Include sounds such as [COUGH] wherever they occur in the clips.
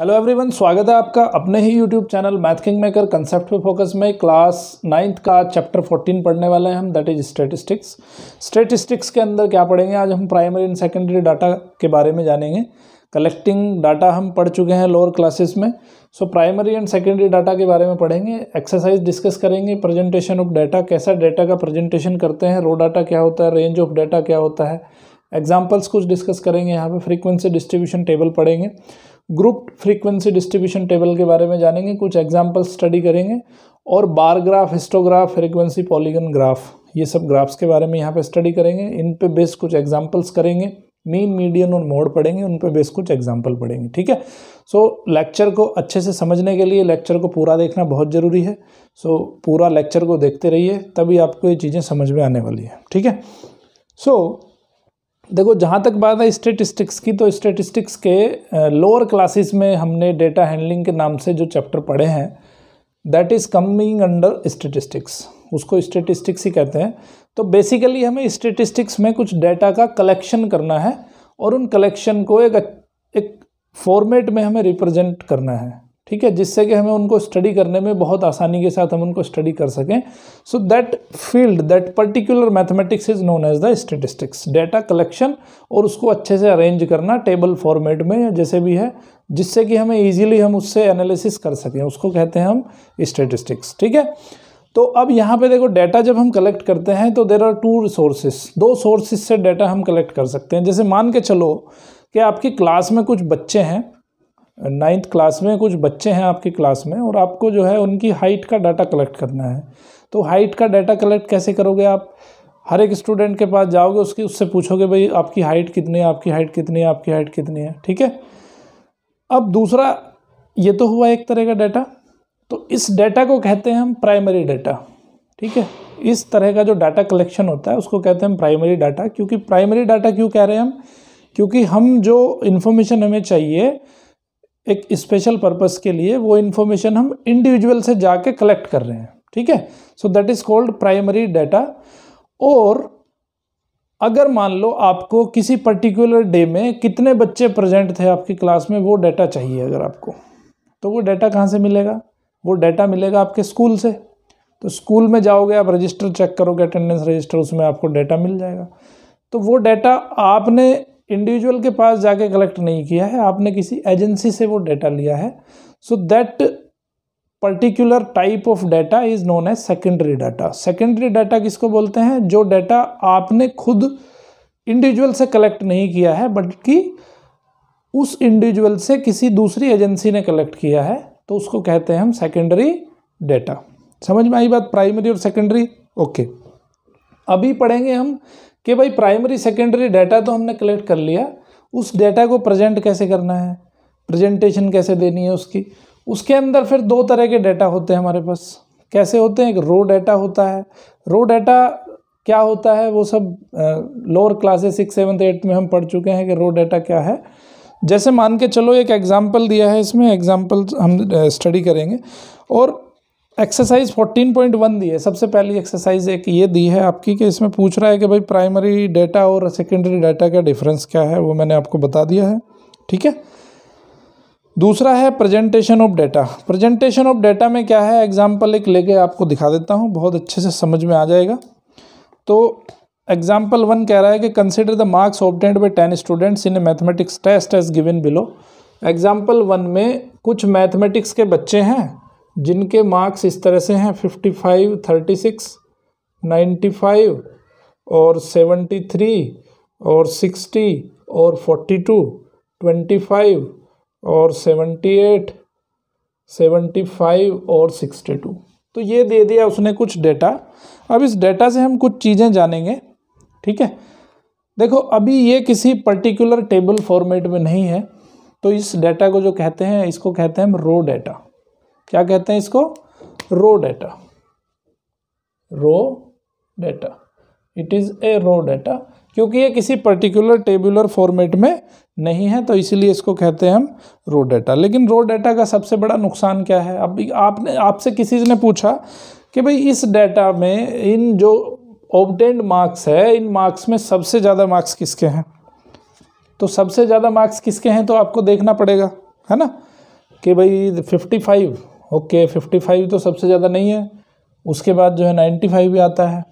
Hello everyone स्वागत है आपका अपने ही YouTube channel Math King Maker concept focus में क्लास नाइन्थ का चैप्टर फोर्टीन पढ़ने वाले हैं हम दैट इज स्टेटिस्टिक्स स्टेटिस्टिक्स के अंदर क्या पढ़ेंगे आज हम प्राइमरी एंड सेकेंडरी डाटा के बारे में जानेंगे कलेक्टिंग डाटा हम पढ़ चुके हैं लोअर क्लासेस में so primary and secondary data के बारे में पढ़ेंगे एक्सरसाइज डिस्कस करेंगे प्रेजेंटेशन ऑफ डाटा कैसा डाटा का प्रेजेंटेशन करते हैं रो डाटा क्या होता है रेंज ऑफ डाटा क्या होता है एग्जाम्पल्स कुछ डिस्कस करेंगे यहाँ पे फ्रीक्वेंसी डिस्ट्रीब्यूशन टेबल पढ़ेंगे ग्रुप फ्रीक्वेंसी डिस्ट्रीब्यूशन टेबल के बारे में जानेंगे कुछ एग्जाम्पल स्टडी करेंगे और bar graph histograph frequency polygon graph ये सब ग्राफ्स के बारे में यहाँ पे स्टडी करेंगे इन पे बेस कुछ एग्जाम्पल्स करेंगे मीन मीडियन और मोड पढ़ेंगे उन पे बेस कुछ एग्जाम्पल पढ़ेंगे ठीक है सो लेक्चर को अच्छे से समझने के लिए लेक्चर को पूरा देखना बहुत ज़रूरी है सो so, पूरा लेक्चर को देखते रहिए तभी आपको ये चीज़ें समझ में आने वाली है ठीक है सो देखो जहाँ तक बात है स्टेटिस्टिक्स की तो स्टेटिस्टिक्स के लोअर क्लासेस में हमने डेटा हैंडलिंग के नाम से जो चैप्टर पढ़े हैं that is coming under statistics उसको स्टेटिस्टिक्स ही कहते हैं तो बेसिकली हमें स्टेटिस्टिक्स में कुछ डेटा का कलेक्शन करना है और उन कलेक्शन को एक एक फॉर्मेट में हमें रिप्रेजेंट करना है ठीक है जिससे कि हमें उनको स्टडी करने में बहुत आसानी के साथ हम उनको स्टडी कर सकें so that field that particular mathematics is known as the statistics data collection और उसको अच्छे से अरेंज करना टेबल फॉर्मेट में या जैसे भी है जिससे कि हमें ईजिली हम उससे एनालिसिस कर सकें उसको कहते हैं हम स्टेटिस्टिक्स ठीक है तो अब यहाँ पे देखो डाटा जब हम कलेक्ट करते हैं तो देर आर टू सोर्सेस दो सोर्सेस से डाटा हम कलेक्ट कर सकते हैं जैसे मान के चलो कि आपकी क्लास में कुछ बच्चे हैं नाइन्थ क्लास में कुछ बच्चे हैं आपकी क्लास में और आपको जो है उनकी हाइट का डाटा कलेक्ट करना है तो हाइट का डाटा कलेक्ट कैसे करोगे आप हर एक स्टूडेंट के पास जाओगे उसकी उससे पूछोगे भाई आपकी हाइट कितनी है आपकी हाइट कितनी है आपकी हाइट कितनी है ठीक है अब दूसरा ये तो हुआ एक तरह का डाटा तो इस डाटा को कहते हैं हम प्राइमरी डाटा ठीक है इस तरह का जो डाटा कलेक्शन होता है उसको कहते हैं हम प्राइमरी डाटा क्योंकि प्राइमरी डाटा क्यों कह रहे हैं हम क्योंकि हम जो इन्फॉर्मेशन हमें चाहिए एक स्पेशल पर्पस के लिए वो इन्फॉर्मेशन हम इंडिविजुअल से जाके कलेक्ट कर रहे हैं ठीक है so that is called primary data और अगर मान लो आपको किसी पर्टिकुलर डे में कितने बच्चे प्रेजेंट थे आपकी क्लास में वो डाटा चाहिए अगर आपको तो वो डाटा कहाँ से मिलेगा वो डाटा मिलेगा आपके स्कूल से तो स्कूल में जाओगे आप रजिस्टर चेक करोगे अटेंडेंस रजिस्टर उसमें आपको डाटा मिल जाएगा तो वो डाटा आपने इंडिविजुअल के पास जाके कलेक्ट नहीं किया है आपने किसी एजेंसी से वो डेटा लिया है so that particular type of data is known as secondary data secondary data किसको बोलते हैं जो डाटा आपने खुद इंडिविजुअल से कलेक्ट नहीं किया है बट कि उस इंडिविजुअल से किसी दूसरी एजेंसी ने कलेक्ट किया है तो उसको कहते हैं हम सेकेंडरी डाटा समझ में आई बात प्राइमरी और सेकेंडरी ओके okay. अभी पढ़ेंगे हम कि भाई प्राइमरी सेकेंडरी डाटा तो हमने कलेक्ट कर लिया उस डाटा को प्रेजेंट कैसे करना है प्रेजेंटेशन कैसे देनी है उसकी उसके अंदर फिर दो तरह के डाटा होते हैं हमारे पास कैसे होते हैं एक रो डाटा होता है रो डाटा क्या होता है वो सब lower classes six seventh eighth में हम पढ़ चुके हैं कि रो डाटा क्या है जैसे मान के चलो एक एग्ज़ाम्पल दिया है इसमें एग्ज़ाम्पल हम स्टडी करेंगे और एक्सरसाइज 14.1 दी है सबसे पहली एक्सरसाइज एक ये दी है आपकी कि इसमें पूछ रहा है कि भाई प्राइमरी डाटा और सेकेंडरी डाटा का डिफरेंस क्या है वो मैंने आपको बता दिया है ठीक है दूसरा है presentation of data presentation of data में क्या है एग्जाम्पल एक लेके आपको दिखा देता हूँ बहुत अच्छे से समझ में आ जाएगा तो एग्जाम्पल वन कह रहा है कि consider the marks obtained by ten students in mathematics test as given below example one में कुछ मैथमेटिक्स के बच्चे हैं जिनके मार्क्स इस तरह से हैं fifty five thirty six ninety five और सेवेंटी थ्री और सिक्सटी और फोर्टी टू ट्वेंटी फाइव और सेवेंटी एट सेवेंटी फाइव और सिक्सटी टू तो ये दे दिया उसने कुछ डेटा अब इस डेटा से हम कुछ चीज़ें जानेंगे ठीक है देखो अभी ये किसी पर्टिकुलर टेबल फॉर्मेट में नहीं है तो इस डेटा को जो कहते हैं इसको कहते हैं हम रो डेटा क्या कहते हैं इसको raw data raw data it is a raw data क्योंकि ये किसी पर्टिकुलर टेबुलर फॉर्मेट में नहीं है तो इसीलिए इसको कहते हैं हम रो डाटा लेकिन रो डाटा का सबसे बड़ा नुकसान क्या है अब आपने आपसे किसी ने पूछा कि भाई इस डेटा में इन जो ऑबटेंड मार्क्स है इन मार्क्स में सबसे ज़्यादा मार्क्स किसके हैं तो सबसे ज़्यादा मार्क्स किसके हैं तो आपको देखना पड़ेगा है ना कि भाई fifty five okay fifty five तो सबसे ज़्यादा नहीं है उसके बाद जो है नाइन्टी फाइव भी आता है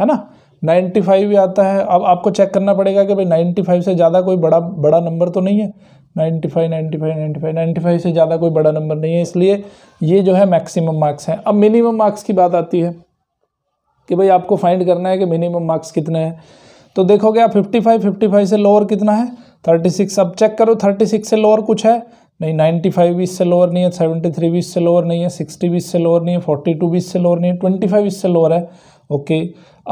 है ना नाइन्टी फाइव भी आता है अब आपको चेक करना पड़ेगा कि भाई नाइन्टी फाइव से ज़्यादा कोई बड़ा बड़ा नंबर तो नहीं है ninety five ninety five ninety five ninety five से ज़्यादा कोई बड़ा नंबर नहीं है इसलिए ये जो है मैक्सिमम मार्क्स हैं अब मिनिमम मार्क्स की बात आती है कि भाई आपको फाइंड करना है कि मिनिमम मार्क्स कितने हैं तो देखोगे आप फिफ्टी फाइव फिफ्टी फाइव से लोअर कितना है थर्टी सिक्स अब चेक करो थर्टी सिक्स से लोअर कुछ है नहीं 95 भी इससे लोअर नहीं है 73 भी इससे लोअर नहीं है 60 भी इससे लोअर नहीं है 42 भी इससे लोअर नहीं है 25 इससे लोअर है ओके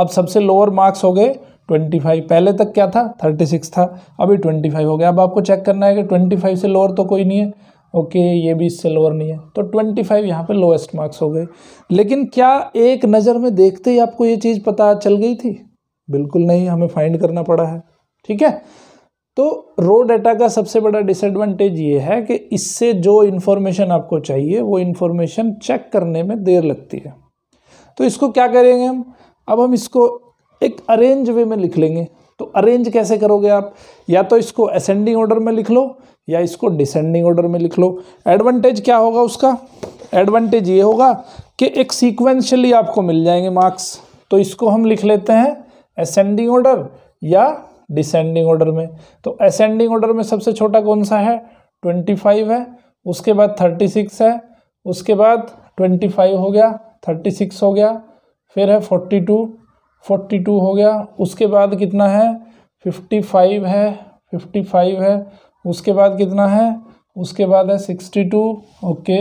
अब सबसे लोअर मार्क्स हो गए 25 पहले तक क्या था 36 था अभी 25 हो गया अब आपको चेक करना है कि 25 से लोअर तो कोई नहीं है ओके ये भी इससे लोअर नहीं है तो 25 फाइव यहाँ पर लोएस्ट मार्क्स हो गए लेकिन क्या एक नज़र में देखते ही आपको ये चीज़ पता चल गई थी बिल्कुल नहीं हमें फाइंड करना पड़ा है ठीक है तो रो डाटा का सबसे बड़ा डिसएडवांटेज ये है कि इससे जो इन्फॉर्मेशन आपको चाहिए वो इन्फॉर्मेशन चेक करने में देर लगती है तो इसको क्या करेंगे हम अब हम इसको एक अरेंज वे में लिख लेंगे तो अरेंज कैसे करोगे आप या तो इसको असेंडिंग ऑर्डर में लिख लो या इसको डिसेंडिंग ऑर्डर में लिख लो एडवांटेज क्या होगा उसका एडवांटेज ये होगा कि एक सीक्वेंशली आपको मिल जाएंगे मार्क्स तो इसको हम लिख लेते हैं असेंडिंग ऑर्डर या डिसेंडिंग ऑर्डर में तो असेंडिंग ऑर्डर में सबसे छोटा कौन सा है ट्वेंटी फाइव है उसके बाद थर्टी सिक्स है उसके बाद ट्वेंटी फाइव हो गया थर्टी सिक्स हो गया फिर है फोर्टी टू फोर्टी टू हो गया उसके बाद कितना है फिफ्टी फाइव है फिफ्टी फाइव है उसके बाद कितना है उसके बाद है सिक्सटी टू ओके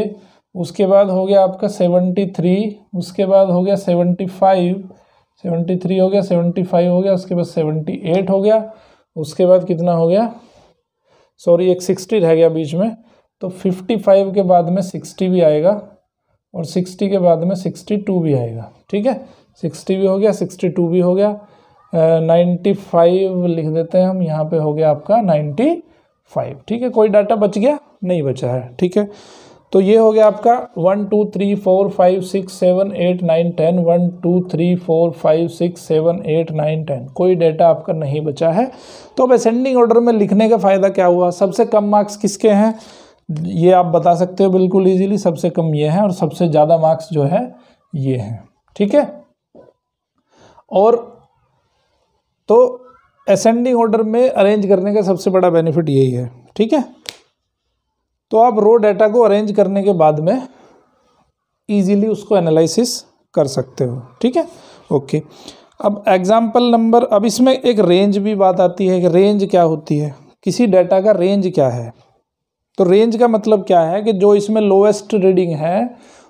उसके बाद हो गया आपका सेवेंटी थ्री उसके बाद हो गया सेवेंटी फाइव सेवेंटी थ्री हो गया सेवेंटी फाइव हो गया उसके बाद सेवेंटी एट हो गया उसके बाद कितना हो गया सॉरी एक सिक्सटी रह गया बीच में तो फिफ्टी फाइव के बाद में सिक्सटी भी आएगा और सिक्सटी के बाद में सिक्सटी टू भी आएगा ठीक है सिक्सटी भी हो गया सिक्सटी टू भी हो गया नाइन्टी फाइव लिख देते हैं हम यहाँ पे हो गया आपका नाइन्टी फाइव ठीक है कोई डाटा बच गया नहीं बचा है ठीक है तो ये हो गया आपका one two three four five six seven eight nine ten one two three four five six seven eight nine ten कोई डेटा आपका नहीं बचा है तो अब असेंडिंग ऑर्डर में लिखने का फ़ायदा क्या हुआ सबसे कम मार्क्स किसके हैं ये आप बता सकते हो बिल्कुल ईजिली सबसे कम ये हैं और सबसे ज़्यादा मार्क्स जो है ये हैं ठीक है और तो असेंडिंग ऑर्डर में अरेंज करने का सबसे बड़ा बेनिफिट यही है ठीक है तो आप रो डाटा को अरेंज करने के बाद में इजीली उसको एनालिसिस कर सकते हो ठीक है ओके अब एग्जाम्पल नंबर अब इसमें एक रेंज भी बात आती है कि रेंज क्या होती है किसी डाटा का रेंज क्या है तो रेंज का मतलब क्या है कि जो इसमें लोएस्ट रीडिंग है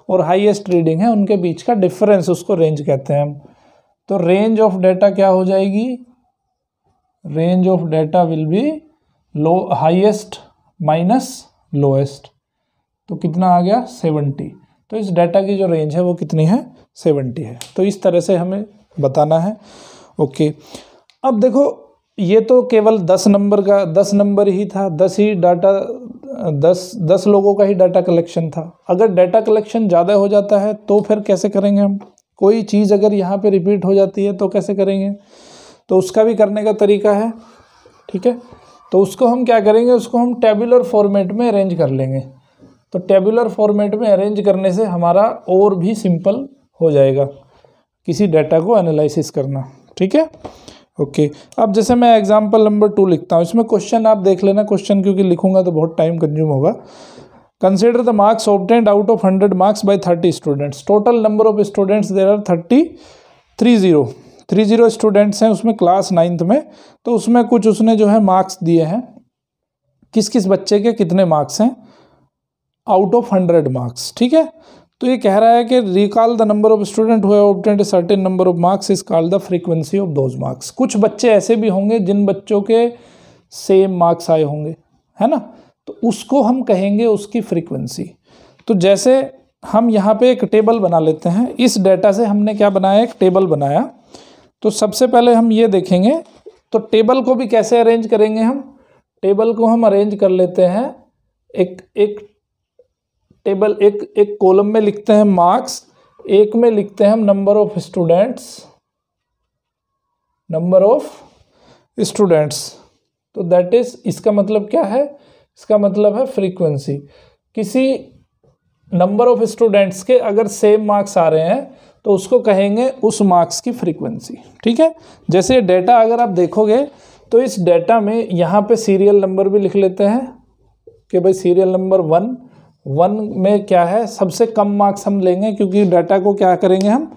और हाईएस्ट रीडिंग है उनके बीच का डिफरेंस उसको रेंज कहते हैं हम तो रेंज ऑफ डाटा क्या हो जाएगी range of data will be लो हाइएस्ट माइनस लोएस्ट तो कितना आ गया सेवेंटी तो इस डाटा की जो रेंज है वो कितनी है सेवेंटी है तो इस तरह से हमें बताना है ओके अब देखो ये तो केवल दस नंबर का दस नंबर ही था दस ही डाटा दस दस लोगों का ही डाटा कलेक्शन था अगर डाटा कलेक्शन ज़्यादा हो जाता है तो फिर कैसे करेंगे हम कोई चीज़ अगर यहाँ पे रिपीट हो जाती है तो कैसे करेंगे तो उसका भी करने का तरीका है ठीक है तो उसको हम क्या करेंगे उसको हम टेबुलर फॉर्मेट में अरेंज कर लेंगे तो टेबुलर फॉर्मेट में अरेंज करने से हमारा और भी सिंपल हो जाएगा किसी डाटा को एनालिसिस करना ठीक है ओके अब जैसे मैं एग्जाम्पल नंबर टू लिखता हूँ इसमें क्वेश्चन आप देख लेना क्वेश्चन क्योंकि लिखूंगा तो बहुत टाइम कंज्यूम होगा the marks marks out of hundred marks by thirty students total number of students there are thirty three zero three zero students हैं उसमें क्लास नाइन्थ में तो उसमें कुछ उसने जो है मार्क्स दिए हैं किस किस बच्चे के कितने मार्क्स हैं आउट ऑफ हंड्रेड मार्क्स ठीक है तो ये कह रहा है कि recall the number of student who obtained certain number of marks is call the frequency of those marks कुछ बच्चे ऐसे भी होंगे जिन बच्चों के सेम मार्क्स आए होंगे है ना तो उसको हम कहेंगे उसकी फ्रीक्वेंसी तो जैसे हम यहाँ पे एक टेबल बना लेते हैं इस डेटा से हमने क्या बनाया एक टेबल बनाया तो सबसे पहले हम ये देखेंगे तो टेबल को भी कैसे अरेंज करेंगे हम टेबल को हम अरेंज कर लेते हैं एक एक टेबल एक एक कॉलम में लिखते हैं मार्क्स एक में लिखते हैं हम number of students number of students तो दैट इज़ इसका मतलब क्या है इसका मतलब है फ्रीक्वेंसी किसी नंबर ऑफ स्टूडेंट्स के अगर सेम मार्क्स आ रहे हैं तो उसको कहेंगे उस मार्क्स की फ्रीक्वेंसी ठीक है जैसे डेटा अगर आप देखोगे तो इस डेटा में यहाँ पे सीरियल नंबर भी लिख लेते हैं कि भाई सीरियल नंबर वन वन में क्या है सबसे कम मार्क्स हम लेंगे क्योंकि डेटा को क्या करेंगे हम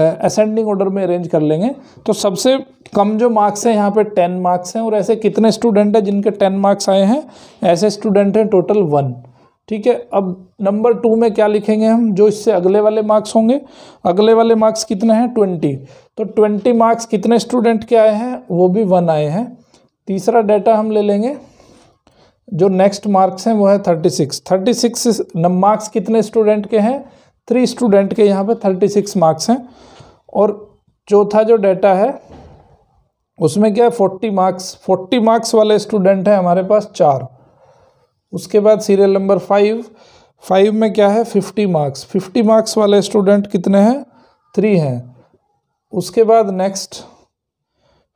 असेंडिंग ऑर्डर में अरेंज कर लेंगे तो सबसे कम जो मार्क्स हैं यहाँ पे टेन मार्क्स हैं और ऐसे कितने स्टूडेंट हैं जिनके टेन मार्क्स आए हैं ऐसे स्टूडेंट हैं टोटल वन ठीक है अब नंबर टू में क्या लिखेंगे हम जो इससे अगले वाले मार्क्स होंगे अगले वाले मार्क्स कितने हैं ट्वेंटी तो ट्वेंटी मार्क्स कितने स्टूडेंट के आए हैं वो भी वन आए हैं तीसरा डाटा हम ले लेंगे जो नेक्स्ट मार्क्स हैं वो है thirty six thirty six marks कितने स्टूडेंट के हैं थ्री स्टूडेंट के यहाँ पर थर्टी सिक्स मार्क्स हैं और चौथा जो डाटा है उसमें क्या है फोर्टी मार्क्स फोर्टी मार्क्स वाले स्टूडेंट हैं हमारे पास चार उसके बाद सीरियल नंबर फाइव फाइव में क्या है फिफ्टी मार्क्स फिफ्टी मार्क्स वाले स्टूडेंट कितने हैं थ्री हैं उसके बाद नेक्स्ट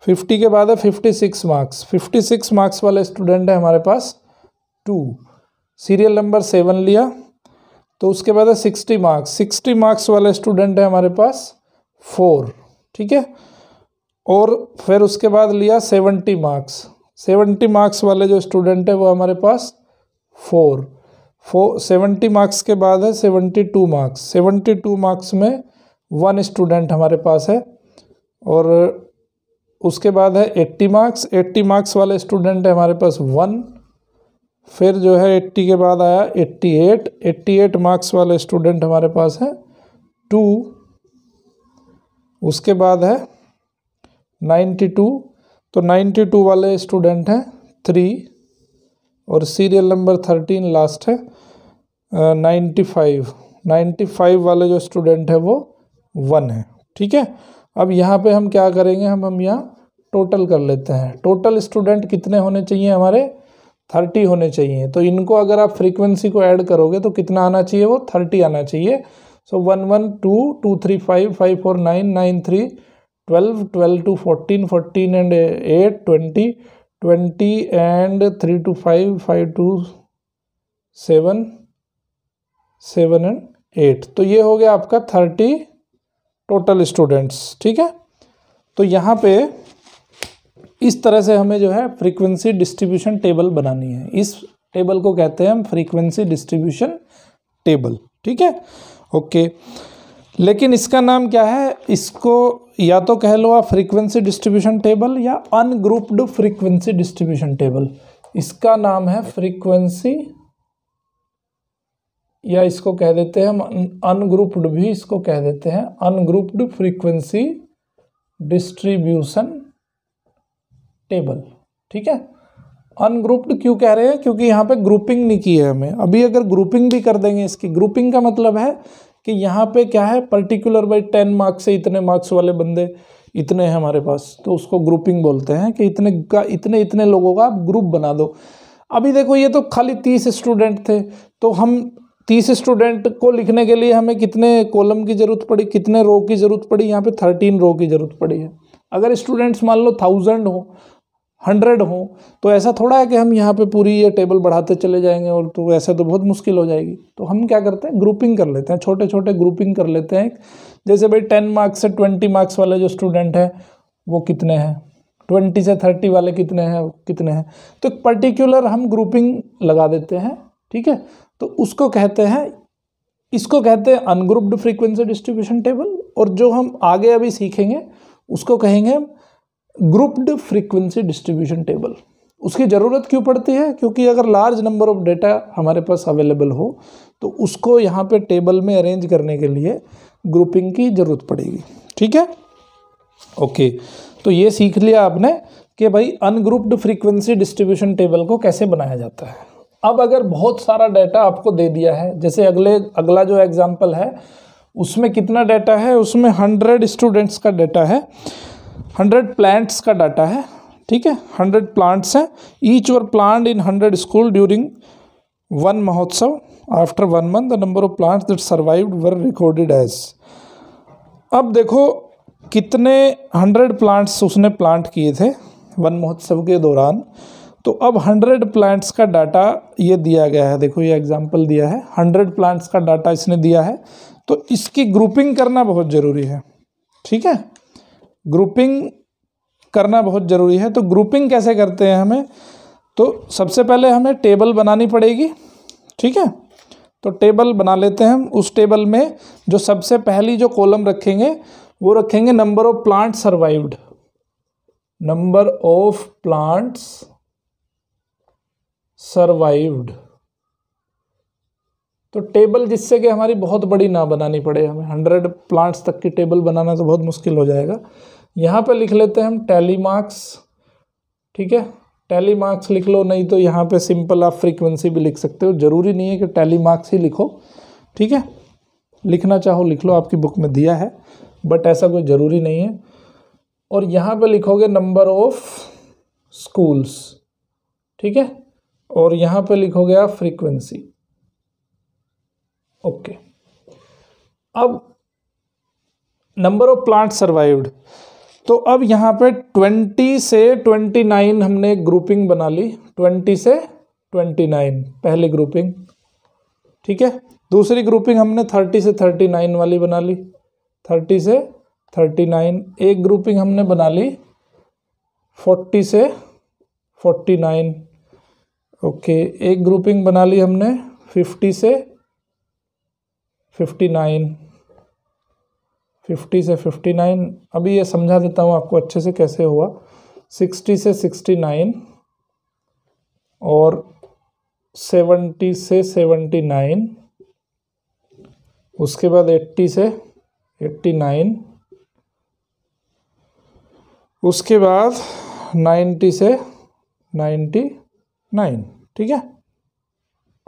फिफ्टी के बाद है fifty six marks fifty six marks वाले स्टूडेंट हैं हमारे पास टू सीरियल नंबर सेवन लिया तो उसके बाद है सिक्सटी मार्क्स सिक्सटी मार्क्स वाले स्टूडेंट हैं हमारे पास फोर ठीक है और फिर उसके बाद लिया सेवेंटी मार्क्स सेवेंटी मार्क्स वाले जो स्टूडेंट हैं वो हमारे पास फोर फोर सेवेंटी मार्क्स के बाद है seventy two marks seventy two marks में वन स्टूडेंट हमारे पास है और उसके बाद है एट्टी मार्क्स एट्टी मार्क्स वाले स्टूडेंट है हमारे पास वन फिर जो है एट्टी के बाद आया eighty eight eighty eight marks वाले स्टूडेंट हमारे पास है टू उसके बाद है नाइन्टी टू तो नाइन्टी टू वाले स्टूडेंट हैं थ्री और सीरियल नंबर थर्टीन लास्ट है नाइन्टी फाइव नाइन्टी फाइव वाले जो स्टूडेंट है वो वन है ठीक है अब यहाँ पे हम क्या करेंगे हम हम यहाँ टोटल कर लेते हैं टोटल स्टूडेंट कितने होने चाहिए हमारे थर्टी होने चाहिए तो इनको अगर आप फ्रीक्वेंसी को ऐड करोगे तो कितना आना चाहिए वो थर्टी आना चाहिए so one one two two three five five four nine nine three twelve twelve two fourteen fourteen and eight twenty twenty and three two five five two seven seven and eight तो ये हो गया आपका thirty total students ठीक है तो यहाँ पे इस तरह से हमें जो है फ्रीक्वेंसी डिस्ट्रीब्यूशन टेबल बनानी है इस टेबल को कहते हैं हम फ्रीक्वेंसी डिस्ट्रीब्यूशन टेबल ठीक है ओके okay. लेकिन इसका नाम क्या है इसको या तो कह लो आप फ्रीक्वेंसी डिस्ट्रीब्यूशन टेबल या अनग्रुप्ड फ्रीक्वेंसी डिस्ट्रीब्यूशन टेबल इसका नाम है फ्रीक्वेंसी या इसको कह देते हैं हम अनग्रुप्ड भी इसको कह देते हैं अनग्रुप्ड फ्रीक्वेंसी डिस्ट्रीब्यूशन टेबल ठीक है अनग्रुप्ड क्यों कह रहे हैं क्योंकि यहाँ पे ग्रुपिंग नहीं की है हमें अभी अगर ग्रुपिंग भी कर देंगे इसकी ग्रुपिंग का मतलब है कि यहाँ पे क्या है पर्टिकुलर बाई टेन मार्क्स से इतने मार्क्स वाले बंदे इतने हैं हमारे पास तो उसको ग्रुपिंग बोलते हैं कि इतने का इतने इतने लोगों का आप ग्रुप बना दो अभी देखो ये तो खाली तीस स्टूडेंट थे तो हम तीस स्टूडेंट को लिखने के लिए हमें कितने कॉलम की ज़रूरत पड़ी कितने रो की ज़रूरत पड़ी यहाँ पे थर्टीन रो की ज़रूरत पड़ी है अगर स्टूडेंट्स मान लो थाउजेंड हो हंड्रेड हों तो ऐसा थोड़ा है कि हम यहाँ पे पूरी ये टेबल बढ़ाते चले जाएंगे और तो ऐसे तो बहुत मुश्किल हो जाएगी तो हम क्या करते हैं ग्रुपिंग कर लेते हैं छोटे छोटे ग्रुपिंग कर लेते हैं जैसे भाई टेन मार्क्स से ट्वेंटी मार्क्स वाले जो स्टूडेंट हैं वो कितने हैं ट्वेंटी से थर्टी वाले कितने हैं कितने हैं तो एक पर्टिकुलर हम ग्रुपिंग लगा देते हैं ठीक है तो उसको कहते हैं इसको कहते हैं अनग्रुप्ड फ्रीक्वेंसी डिस्ट्रीब्यूशन टेबल और जो हम आगे अभी सीखेंगे उसको कहेंगे हम ग्रुप्ड फ्रीक्वेंसी डिस्ट्रीब्यूशन टेबल उसकी ज़रूरत क्यों पड़ती है क्योंकि अगर लार्ज नंबर ऑफ डेटा हमारे पास अवेलेबल हो तो उसको यहाँ पे टेबल में अरेंज करने के लिए ग्रुपिंग की ज़रूरत पड़ेगी ठीक है ओके तो ये सीख लिया आपने कि भाई अनग्रुप्ड फ्रीक्वेंसी डिस्ट्रीब्यूशन टेबल को कैसे बनाया जाता है अब अगर बहुत सारा डाटा आपको दे दिया है जैसे अगले अगला जो एग्जाम्पल है उसमें कितना डाटा है उसमें हंड्रेड स्टूडेंट्स का डाटा है हंड्रेड प्लांट्स का डाटा है ठीक है हंड्रेड प्लांट्स हैं each were plant in hundred school during Van Mahotsav after one month the number of plants that survived were recorded as अब देखो कितने हंड्रेड प्लांट्स उसने प्लांट किए थे वन महोत्सव के दौरान तो अब हंड्रेड प्लांट्स का डाटा ये दिया गया है देखो ये एग्जाम्पल दिया है हंड्रेड प्लांट्स का डाटा इसने दिया है तो इसकी ग्रुपिंग करना बहुत ज़रूरी है ठीक है ग्रुपिंग करना बहुत ज़रूरी है तो ग्रुपिंग कैसे करते हैं हमें तो सबसे पहले हमें टेबल बनानी पड़ेगी ठीक है तो टेबल बना लेते हैं हम उस टेबल में जो सबसे पहली जो कॉलम रखेंगे वो रखेंगे number of plant survived number of plants survived तो टेबल जिससे कि हमारी बहुत बड़ी ना बनानी पड़े हमें हंड्रेड प्लांट्स तक की टेबल बनाना तो बहुत मुश्किल हो जाएगा यहाँ पे लिख लेते हैं हम टैली मार्क्स ठीक है टैली मार्क्स लिख लो नहीं तो यहाँ पे सिंपल आप फ्रीक्वेंसी भी लिख सकते हो ज़रूरी नहीं है कि टैली मार्क्स ही लिखो ठीक है लिखना चाहो लिख लो आपकी बुक में दिया है बट ऐसा कोई ज़रूरी नहीं है और यहाँ पे लिखोगे नंबर ऑफ स्कूल्स ठीक है और यहाँ पे लिखोगे आप फ्रीक्वेंसी ओके अब नंबर ऑफ प्लांट सर्वाइव्ड तो अब यहाँ पे 20 से 29 हमने एक ग्रुपिंग बना ली 20 से 29 पहली ग्रुपिंग ठीक है दूसरी ग्रुपिंग हमने 30 से 39 वाली बना ली 30 से 39 एक ग्रुपिंग हमने बना ली 40 से 49 ओके एक ग्रुपिंग बना ली हमने 50 से 59 फिफ्टी से फिफ्टी नाइन अभी ये समझा देता हूँ आपको अच्छे से कैसे हुआ सिक्सटी से सिक्सटी नाइन और सेवेंटी से सेवेंटी नाइन उसके बाद एट्टी से एट्टी नाइन उसके बाद नाइन्टी से नाइन्टी नाइन ठीक है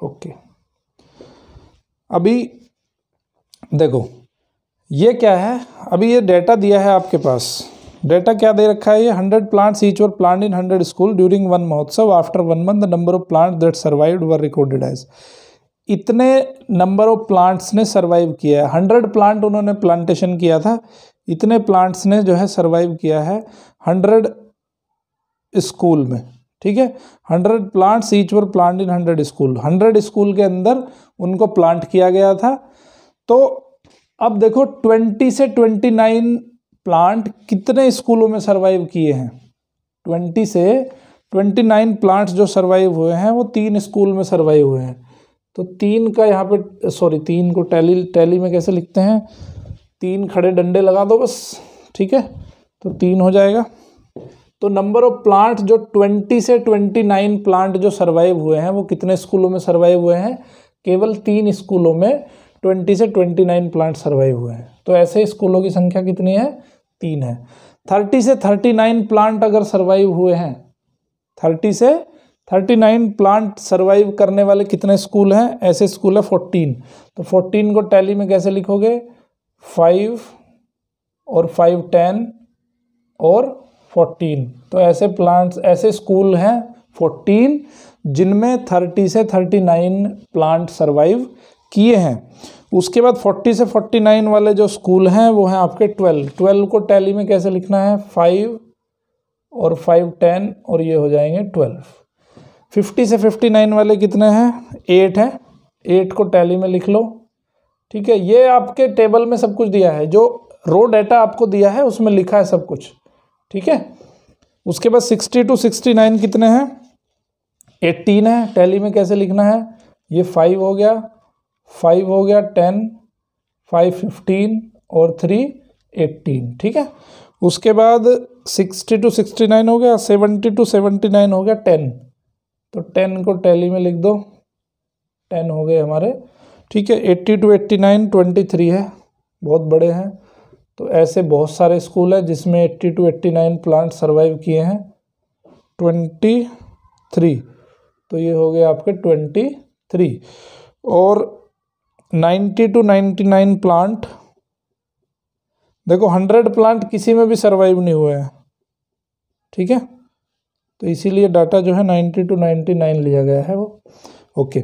ओके अभी देखो ये क्या है अभी ये डेटा दिया है आपके पास डेटा क्या दे रखा है ये हंड्रेड प्लांट्स ईच और plant in hundred school during Van Mahotsav after one month the number of plant that survived were recorded as इतने नंबर ऑफ प्लांट्स ने सर्वाइव किया है हंड्रेड प्लांट उन्होंने प्लांटेशन किया था इतने प्लांट्स ने जो है सर्वाइव किया है हंड्रेड स्कूल में ठीक है hundred plants each were plant in hundred school hundred school के अंदर उनको प्लांट किया गया था तो अब देखो 20 से 29 प्लांट कितने स्कूलों में सरवाइव किए हैं 20 से 29 प्लांट्स जो सरवाइव हुए हैं वो तीन स्कूल में सरवाइव हुए हैं तो तीन का यहाँ पे सॉरी तीन को टैली टैली में कैसे लिखते हैं तीन खड़े डंडे लगा दो बस ठीक है तो तीन हो जाएगा तो नंबर ऑफ प्लांट जो 20 से 29 प्लांट जो सरवाइव हुए हैं वो कितने स्कूलों में सरवाइव हुए हैं केवल तीन स्कूलों में ट्वेंटी से ट्वेंटी नाइन प्लांट सर्वाइव हुए हैं तो ऐसे स्कूलों की संख्या कितनी है तीन है थर्टी से थर्टी नाइन प्लांट अगर सर्वाइव हुए हैं थर्टी से थर्टी नाइन प्लांट सर्वाइव करने वाले कितने स्कूल हैं ऐसे स्कूल है फोर्टीन तो फोर्टीन को टैली में कैसे लिखोगे फाइव और फाइव टेन और फोर्टीन तो ऐसे प्लांट्स ऐसे स्कूल हैं फोर्टीन जिनमें थर्टी से थर्टी नाइन प्लांट सर्वाइव किए हैं उसके बाद 40 से 49 वाले जो स्कूल हैं वो हैं आपके 12 12 को टैली में कैसे लिखना है फाइव और फाइव टेन और ये हो जाएंगे ट्वेल्व फिफ्टी से फिफ्टी नाइन वाले कितने हैं एट है एट को टैली में लिख लो ठीक है ये आपके टेबल में सब कुछ दिया है जो रो डाटा आपको दिया है उसमें लिखा है सब कुछ ठीक है उसके बाद सिक्सटी टू सिक्सटी नाइन कितने हैं एट्टीन है टैली में कैसे लिखना है ये फाइव हो गया फाइव हो गया टेन फाइव फिफ्टीन और थ्री एट्टीन ठीक है उसके बाद सिक्सटी टू सिक्सटी नाइन हो गया सेवेंटी टू सेवेंटी नाइन हो गया टेन तो टेन को टैली में लिख दो टेन हो गए हमारे ठीक है eighty two eighty nine twenty three है बहुत बड़े हैं तो ऐसे बहुत सारे स्कूल हैं जिसमें eighty two eighty nine plant survive किए हैं ट्वेंटी थ्री तो ये हो गए आपके ट्वेंटी थ्री और ninety two ninety nine plant देखो हंड्रेड प्लांट किसी में भी सरवाइव नहीं हुए हैं ठीक है तो इसीलिए डाटा जो है नाइन्टी टू नाइन्टी नाइन लिया गया है वो ओके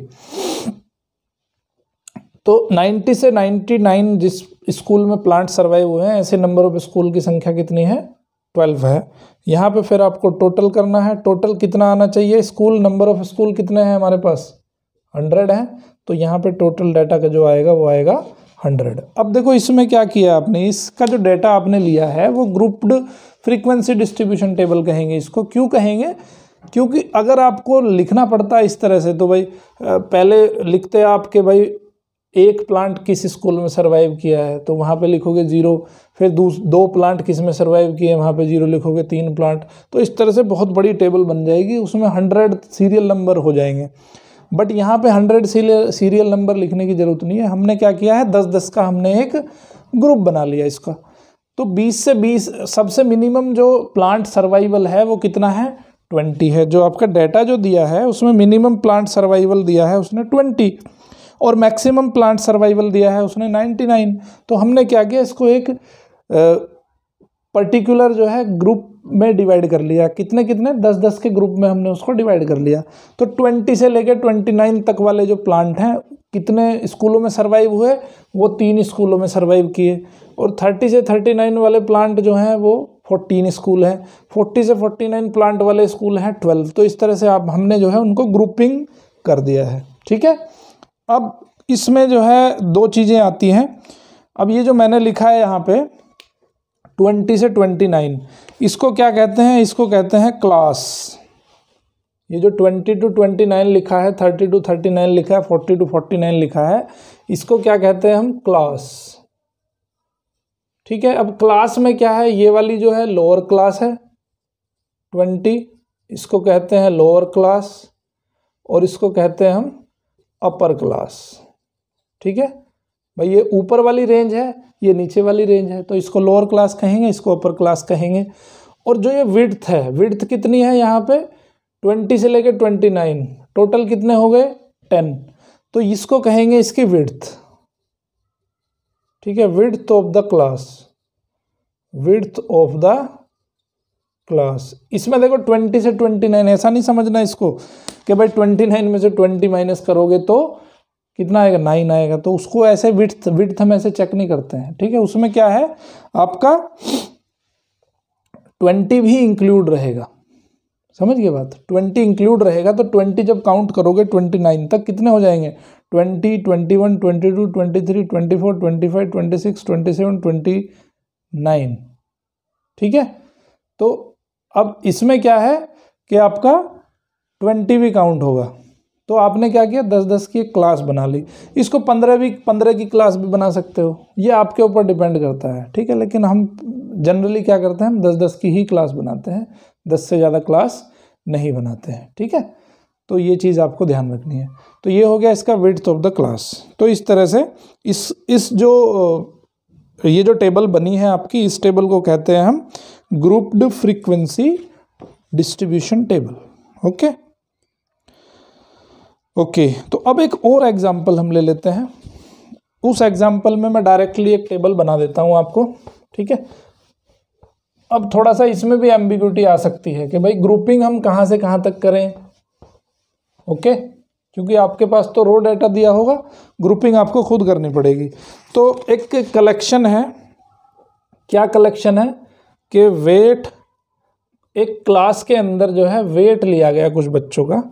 तो नाइन्टी से नाइन्टी नाइन जिस स्कूल में प्लांट सर्वाइव हुए हैं ऐसे नंबर ऑफ स्कूल की संख्या कितनी है ट्वेल्व है यहाँ पे फिर आपको टोटल करना है टोटल कितना आना चाहिए स्कूल नंबर ऑफ स्कूल कितने हैं हमारे पास हंड्रेड है तो यहाँ पे टोटल डाटा का जो आएगा वो आएगा हंड्रेड अब देखो इसमें क्या किया आपने इसका जो डाटा आपने लिया है वो ग्रुप्ड फ्रीक्वेंसी डिस्ट्रीब्यूशन टेबल कहेंगे इसको क्यों कहेंगे क्योंकि अगर आपको लिखना पड़ता है इस तरह से तो भाई पहले लिखते आप कि भाई एक प्लांट किस स्कूल में सर्वाइव किया है तो वहाँ पे लिखोगे ज़ीरो फिर दो प्लांट किस में सर्वाइव किए हैं वहाँ पे ज़ीरो लिखोगे तीन प्लांट तो इस तरह से बहुत बड़ी टेबल बन जाएगी उसमें हंड्रेड सीरियल नंबर हो जाएंगे बट यहाँ पे हंड्रेड सीरियल नंबर लिखने की ज़रूरत नहीं है हमने क्या किया है दस दस का हमने एक ग्रुप बना लिया इसका तो बीस से बीस सबसे मिनिमम जो प्लांट सर्वाइवल है वो कितना है ट्वेंटी है जो आपका डाटा जो दिया है उसमें मिनिमम प्लांट सर्वाइवल दिया है उसने ट्वेंटी और मैक्सिमम प्लांट सर्वाइवल दिया है उसने नाइन्टी नाइन तो हमने क्या किया इसको एक पर्टिकुलर जो है ग्रुप મે ડિવાઇડ કર લિયા કિતને કિતને 10 10 કે ગ્રુપ મે હમણે ઉસકો ડિવાઇડ કર લિયા તો 20 સે લેકે 29 તક વાલે જો પ્લાન્ટ હે કિતને સ્કૂલો મે સર્વાઇવ હુએ વો 3 સ્કૂલો મે સર્વાઇવ કિયે ઓર 30 સે 39 વાલે પ્લાન્ટ જો હે વો 14 સ્કૂલ હે 40 સે 49 પ્લાન્ટ વાલે સ્કૂલ હે 12 તો ઇસ તરહ સે આપ હમણે જો હે ઉનકો ગ્રુપિંગ કર દિયા હે ઠીક હે અબ ઇસમે જો હે દો ચીજે આતી હે અબ યે જો મેને لکھا હે યહાં પે 20 સે 29 इसको क्या कहते हैं इसको कहते हैं क्लास ये जो ट्वेंटी टू ट्वेंटी नाइन लिखा है थर्टी टू थर्टी नाइन लिखा है फोर्टी टू फोर्टी नाइन लिखा है इसको क्या कहते हैं हम क्लास ठीक है अब क्लास में क्या है ये वाली जो है लोअर क्लास है ट्वेंटी इसको कहते हैं लोअर क्लास और इसको कहते हैं हम अपर क्लास ठीक है भाई ये ऊपर वाली रेंज है ये नीचे वाली रेंज है तो इसको लोअर क्लास कहेंगे इसको अपर क्लास कहेंगे और जो ये विड्थ है विड्थ कितनी है यहाँ पे ट्वेंटी से लेके ट्वेंटी नाइन टोटल कितने हो गए टेन तो इसको कहेंगे इसकी विड्थ ठीक है width of the class width of the class इसमें देखो ट्वेंटी से ट्वेंटी नाइन ऐसा नहीं समझना इसको कि भाई ट्वेंटी नाइन में से ट्वेंटी माइनस करोगे तो कितना आएगा नाइन आएगा तो उसको ऐसे विथ विथ हम ऐसे चेक नहीं करते हैं ठीक है उसमें क्या है आपका ट्वेंटी भी इंक्लूड रहेगा समझ गए बात ट्वेंटी इंक्लूड रहेगा तो ट्वेंटी जब काउंट करोगे ट्वेंटी नाइन तक कितने हो जाएंगे twenty twenty one twenty two twenty three twenty four twenty five twenty six twenty seven twenty nine ठीक है तो अब इसमें क्या है कि आपका ट्वेंटी भी काउंट होगा तो आपने क्या किया दस दस की एक क्लास बना ली इसको पंद्रह भी पंद्रह की क्लास भी बना सकते हो ये आपके ऊपर डिपेंड करता है ठीक है लेकिन हम जनरली क्या करते हैं हम दस दस की ही क्लास बनाते हैं दस से ज़्यादा क्लास नहीं बनाते हैं ठीक है तो ये चीज़ आपको ध्यान रखनी है तो ये हो गया इसका विथ ऑफ द क्लास तो इस तरह से इस इस जो ये जो टेबल बनी है आपकी इस टेबल को कहते हैं हम grouped frequency distribution table okay okay okay, तो अब एक और एग्जाम्पल हम ले लेते हैं उस एग्जाम्पल में मैं डायरेक्टली एक टेबल बना देता हूँ आपको ठीक है अब थोड़ा सा इसमें भी एम्बिग्यूटी आ सकती है कि भाई ग्रुपिंग हम कहाँ से कहाँ तक करें ओके okay? क्योंकि आपके पास तो रो डाटा दिया होगा ग्रुपिंग आपको खुद करनी पड़ेगी तो एक कलेक्शन है क्या कलेक्शन है कि वेट एक क्लास के अंदर जो है वेट लिया गया कुछ बच्चों का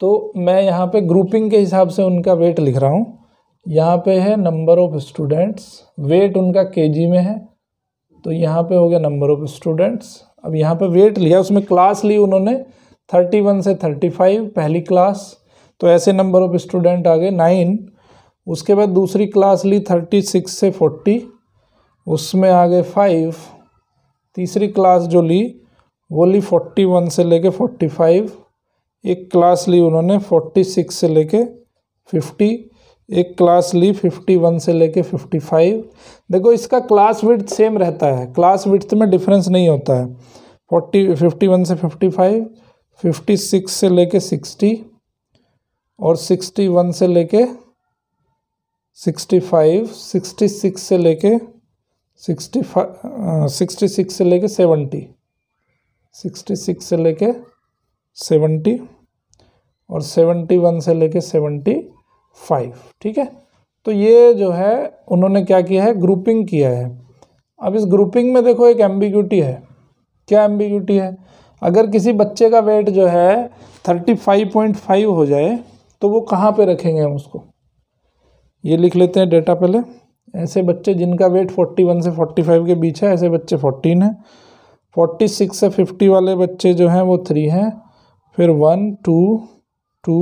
तो मैं यहाँ पे ग्रुपिंग के हिसाब से उनका वेट लिख रहा हूँ यहाँ पे है नंबर ऑफ़ स्टूडेंट्स वेट उनका केजी में है तो यहाँ पे हो गया नंबर ऑफ़ स्टूडेंट्स अब यहाँ पे वेट लिया उसमें क्लास ली उन्होंने थर्टी वन से थर्टी फाइव पहली क्लास तो ऐसे नंबर ऑफ़ स्टूडेंट आ गए नाइन उसके बाद दूसरी क्लास ली थर्टी सिक्स से फोर्टी उसमें आ गए फाइव तीसरी क्लास जो ली वो ली फोर्टी वन से लेके फोर्टी फाइव एक क्लास ली उन्होंने फोर्टी सिक्स से लेके फिफ्टी एक क्लास ली फिफ्टी वन से लेके फिफ्टी फाइव देखो इसका क्लास विथ सेम रहता है क्लास विथ में डिफरेंस नहीं होता है फोर्टी फिफ्टी वन से फिफ्टी फाइव फिफ्टी सिक्स से लेके सिक्सटी और सिक्सटी वन से लेके सिक्सटी फाइव सिक्सटी सिक्स से लेके सिक्सटी फाइव सिक्सटी सिक्स से लेके सेवेंटी सिक्सटी सिक्स से लेके सेवेंटी और सेवेंटी वन से लेके सेवेंटी फाइव ठीक है तो ये जो है उन्होंने क्या किया है ग्रुपिंग किया है अब इस ग्रुपिंग में देखो एक एम्बिग्यूटी है क्या एम्बिग्यूटी है अगर किसी बच्चे का वेट जो है थर्टी फाइव पॉइंट फाइव हो जाए तो वो कहाँ पे रखेंगे हम उसको ये लिख लेते हैं डेटा पहले ऐसे बच्चे जिनका वेट फोर्टी वन से 45 फाइव के बीच है ऐसे बच्चे 14 हैं फोर्टी सिक्स से फिफ्टी वाले बच्चे जो हैं वो थ्री हैं फिर one two two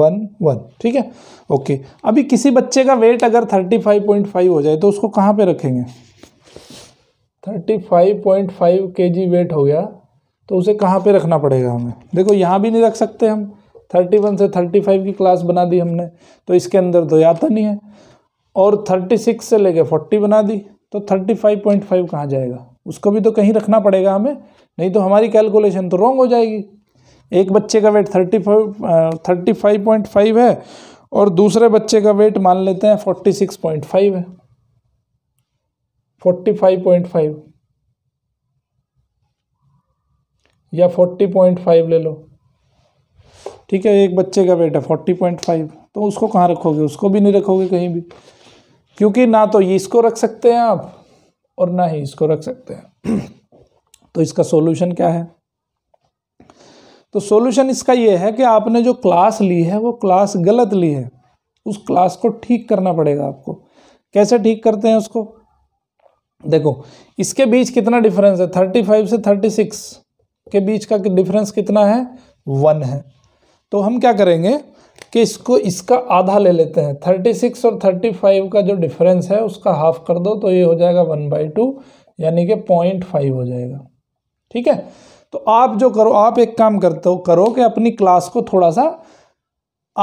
one one ठीक है ओके अभी किसी बच्चे का वेट अगर थर्टी फाइव पॉइंट फाइव हो जाए तो उसको कहाँ पे रखेंगे थर्टी फाइव पॉइंट फाइव के जी वेट हो गया तो उसे कहाँ पे रखना पड़ेगा हमें देखो यहाँ भी नहीं रख सकते हम थर्टी वन से थर्टी फाइव की क्लास बना दी हमने तो इसके अंदर तो द्वयातन तो नहीं है और थर्टी सिक्स से लेके फोर्टी बना दी तो थर्टी फाइव पॉइंट फाइव कहाँ जाएगा उसको भी तो कहीं रखना पड़ेगा हमें नहीं तो हमारी कैलकुलेशन तो रॉन्ग हो जाएगी एक बच्चे का weight thirty five thirty five point five है और दूसरे बच्चे का वेट मान लेते हैं फोर्टी सिक्स पॉइंट फाइव है फोर्टी फाइव पॉइंट फाइव या फोर्टी पॉइंट फाइव ले लो ठीक है एक बच्चे का वेट है फोर्टी पॉइंट फाइव तो उसको कहाँ रखोगे उसको भी नहीं रखोगे कहीं भी क्योंकि ना तो ये इसको रख सकते हैं आप और ना ही इसको रख सकते हैं [CLEARS THROAT] तो इसका सॉल्यूशन क्या है तो सॉल्यूशन इसका ये है कि आपने जो क्लास ली है वो क्लास गलत ली है उस क्लास को ठीक करना पड़ेगा आपको कैसे ठीक करते हैं उसको देखो इसके बीच कितना डिफरेंस है थर्टी फाइव से थर्टी सिक्स के बीच का डिफरेंस कितना है वन है तो हम क्या करेंगे कि इसको इसका आधा ले लेते हैं थर्टी सिक्स और थर्टी फाइव का जो डिफरेंस है उसका हाफ कर दो तो ये हो जाएगा वन बाई टू यानी कि पॉइंट फाइव हो जाएगा ठीक है तो आप जो करो आप एक काम करते हो करो कि अपनी क्लास को थोड़ा सा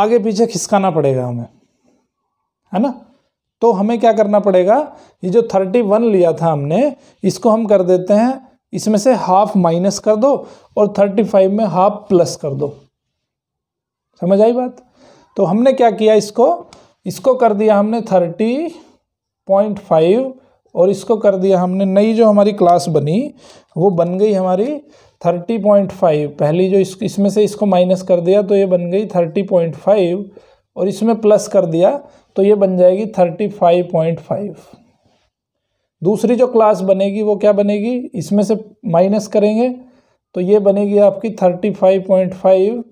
आगे पीछे खिसकाना पड़ेगा हमें है ना तो हमें क्या करना पड़ेगा ये जो थर्टी वन लिया था हमने इसको हम कर देते हैं इसमें से हाफ माइनस कर दो और थर्टी फाइव में हाफ प्लस कर दो समझ आई बात तो हमने क्या किया इसको इसको कर दिया हमने थर्टी पॉइंट फाइव और इसको कर दिया हमने नई जो हमारी क्लास बनी वो बन गई हमारी थर्टी पॉइंट फाइव पहली जो इस इसमें से इसको माइनस कर दिया तो ये बन गई थर्टी पॉइंट फाइव और इसमें प्लस कर दिया तो ये बन जाएगी थर्टी फाइव पॉइंट फाइव दूसरी जो क्लास बनेगी वो क्या बनेगी इसमें से माइनस करेंगे तो ये बनेगी आपकी थर्टी फाइव पॉइंट फाइव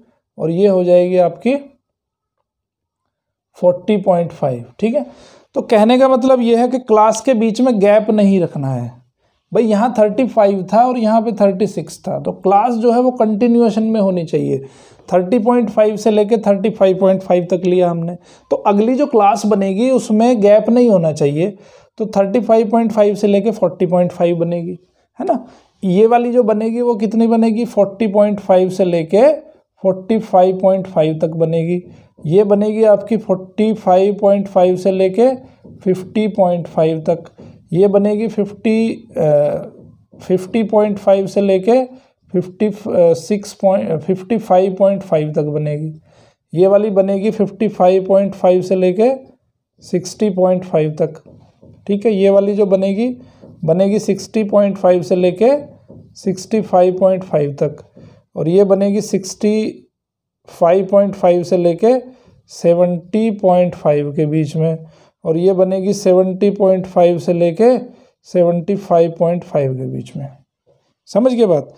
और ये हो जाएगी आपकी फोर्टी पॉइंट फाइव ठीक है तो कहने का मतलब ये है कि क्लास के बीच में गैप नहीं रखना है भाई यहाँ थर्टी फाइव था और यहाँ पे थर्टी सिक्स था तो क्लास जो है वो कंटिन्यूएशन में होनी चाहिए थर्टी पॉइंट फाइव से लेके थर्टी फाइव पॉइंट फाइव तक लिया हमने तो अगली जो क्लास बनेगी उसमें गैप नहीं होना चाहिए तो थर्टी फाइव पॉइंट फाइव से लेके फोर्टी पॉइंट फाइव बनेगी है ना ये वाली जो बनेगी वो कितनी बनेगी फोर्टी पॉइंट फाइव से लेके 45.5 तक बनेगी ये बनेगी आपकी 45.5 से लेके 50.5 तक ये बनेगी 50 50.5 से लेके 56. 55.5 तक बनेगी ये वाली बनेगी 55.5 से लेके 60.5 तक ठीक है ये वाली जो बनेगी बनेगी 60.5 से लेके 65.5 तक और ये बनेगी सिक्सटी फाइव पॉइंट फाइव से लेके सेवेंटी पॉइंट फाइव के बीच में और ये बनेगी सेवेंटी पॉइंट फाइव से लेके सेवेंटी फाइव पॉइंट फाइव के बीच में समझ गए बात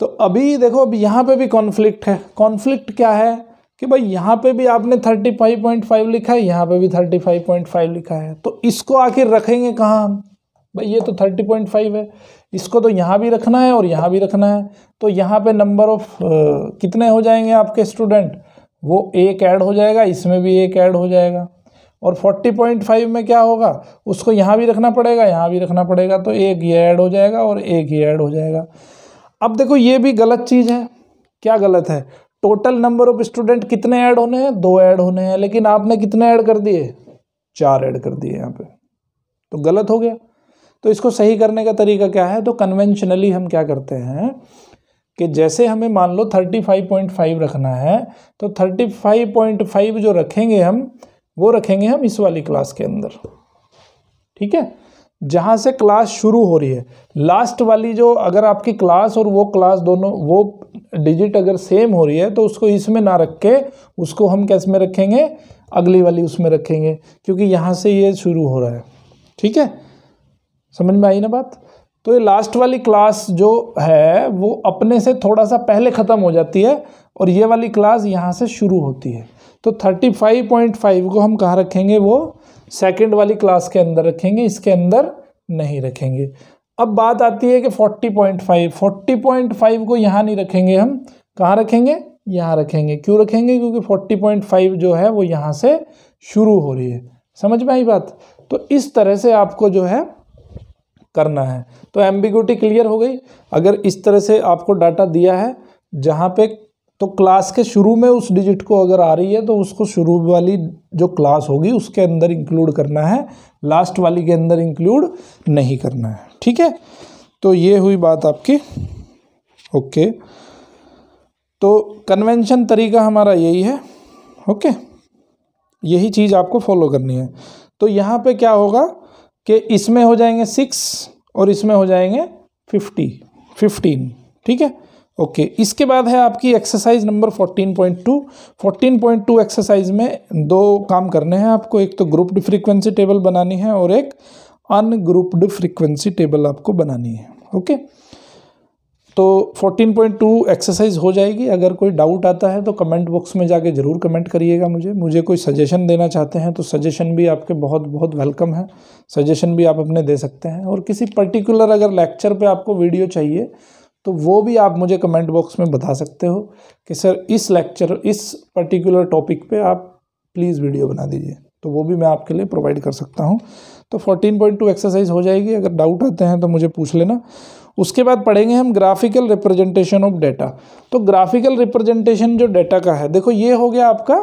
तो अभी देखो अब यहाँ पे भी कॉन्फ्लिक्ट है कॉन्फ्लिक्ट क्या है कि भाई यहाँ पे भी आपने थर्टी फाइव पॉइंट फाइव लिखा है यहाँ पे भी थर्टी फाइव पॉइंट फाइव लिखा है तो इसको आखिर रखेंगे कहाँ हम भाई ये तो थर्टी पॉइंट फाइव है इसको तो यहाँ भी रखना है और यहाँ भी रखना है तो यहाँ पे नंबर ऑफ कितने हो जाएंगे आपके स्टूडेंट वो एक ऐड हो जाएगा इसमें भी एक ऐड हो जाएगा और फोर्टी पॉइंट फाइव में क्या होगा उसको यहाँ भी रखना पड़ेगा यहाँ भी रखना पड़ेगा तो एक ये ऐड हो जाएगा और एक ये ऐड हो जाएगा अब देखो ये भी गलत चीज़ है क्या गलत है टोटल नंबर ऑफ स्टूडेंट कितने ऐड होने हैं दो ऐड होने हैं लेकिन आपने कितने ऐड कर दिए चार ऐड कर दिए यहाँ पे तो गलत हो गया तो इसको सही करने का तरीका क्या है तो कन्वेंशनली हम क्या करते हैं कि जैसे हमें मान लो 35.5 रखना है तो 35.5 जो रखेंगे हम वो रखेंगे हम इस वाली क्लास के अंदर ठीक है जहाँ से क्लास शुरू हो रही है लास्ट वाली जो अगर आपकी क्लास और वो क्लास दोनों वो डिजिट अगर सेम हो रही है तो उसको इसमें ना रख के उसको हम कैस में रखेंगे अगली वाली उसमें रखेंगे क्योंकि यहाँ से ये शुरू हो रहा है ठीक है समझ में आई ना बात तो ये लास्ट वाली क्लास जो है वो अपने से थोड़ा सा पहले ख़त्म हो जाती है और ये वाली क्लास यहाँ से शुरू होती है तो 35.5 को हम कहाँ रखेंगे वो सेकंड वाली क्लास के अंदर रखेंगे इसके अंदर नहीं रखेंगे अब बात आती है कि 40.5 40.5 को यहाँ नहीं रखेंगे हम कहाँ रखेंगे यहाँ रखेंगे क्यों रखेंगे क्योंकि 40.5 जो है वो यहाँ से शुरू हो रही है समझ में आई बात तो इस तरह से आपको जो है करना है तो एम्बिगुटी क्लियर हो गई अगर इस तरह से आपको डाटा दिया है जहाँ पे तो क्लास के शुरू में उस डिजिट को अगर आ रही है तो उसको शुरू वाली जो क्लास होगी उसके अंदर इंक्लूड करना है लास्ट वाली के अंदर इंक्लूड नहीं करना है ठीक है तो ये हुई बात आपकी ओके तो कन्वेंशन तरीका हमारा यही है ओके यही चीज़ आपको फॉलो करनी है तो यहाँ पे क्या होगा कि इसमें हो जाएंगे सिक्स और इसमें हो जाएंगे फिफ्टी फिफ्टीन ठीक है ओके okay. इसके बाद है आपकी exercise number fourteen point two fourteen point two exercise में दो काम करने हैं आपको एक तो ग्रुप्ड फ्रीक्वेंसी टेबल बनानी है और एक अनग्रुप्ड फ्रीक्वेंसी टेबल आपको बनानी है ओके okay? तो 14.2 एक्सरसाइज हो जाएगी अगर कोई डाउट आता है तो कमेंट बॉक्स में जाके ज़रूर कमेंट करिएगा मुझे मुझे कोई सजेशन देना चाहते हैं तो सजेशन भी आपके बहुत बहुत वेलकम है सजेशन भी आप अपने दे सकते हैं और किसी पर्टिकुलर अगर लेक्चर पे आपको वीडियो चाहिए तो वो भी आप मुझे कमेंट बॉक्स में बता सकते हो कि सर इस लेक्चर इस पर्टिकुलर टॉपिक पर आप प्लीज़ वीडियो बना दीजिए तो वो भी मैं आपके लिए प्रोवाइड कर सकता हूँ तो 14.2 एक्सरसाइज हो जाएगी अगर डाउट आते हैं तो मुझे पूछ लेना उसके बाद पढ़ेंगे हम ग्राफिकल रिप्रेजेंटेशन ऑफ डेटा तो ग्राफिकल रिप्रेजेंटेशन जो डेटा का है देखो ये हो गया आपका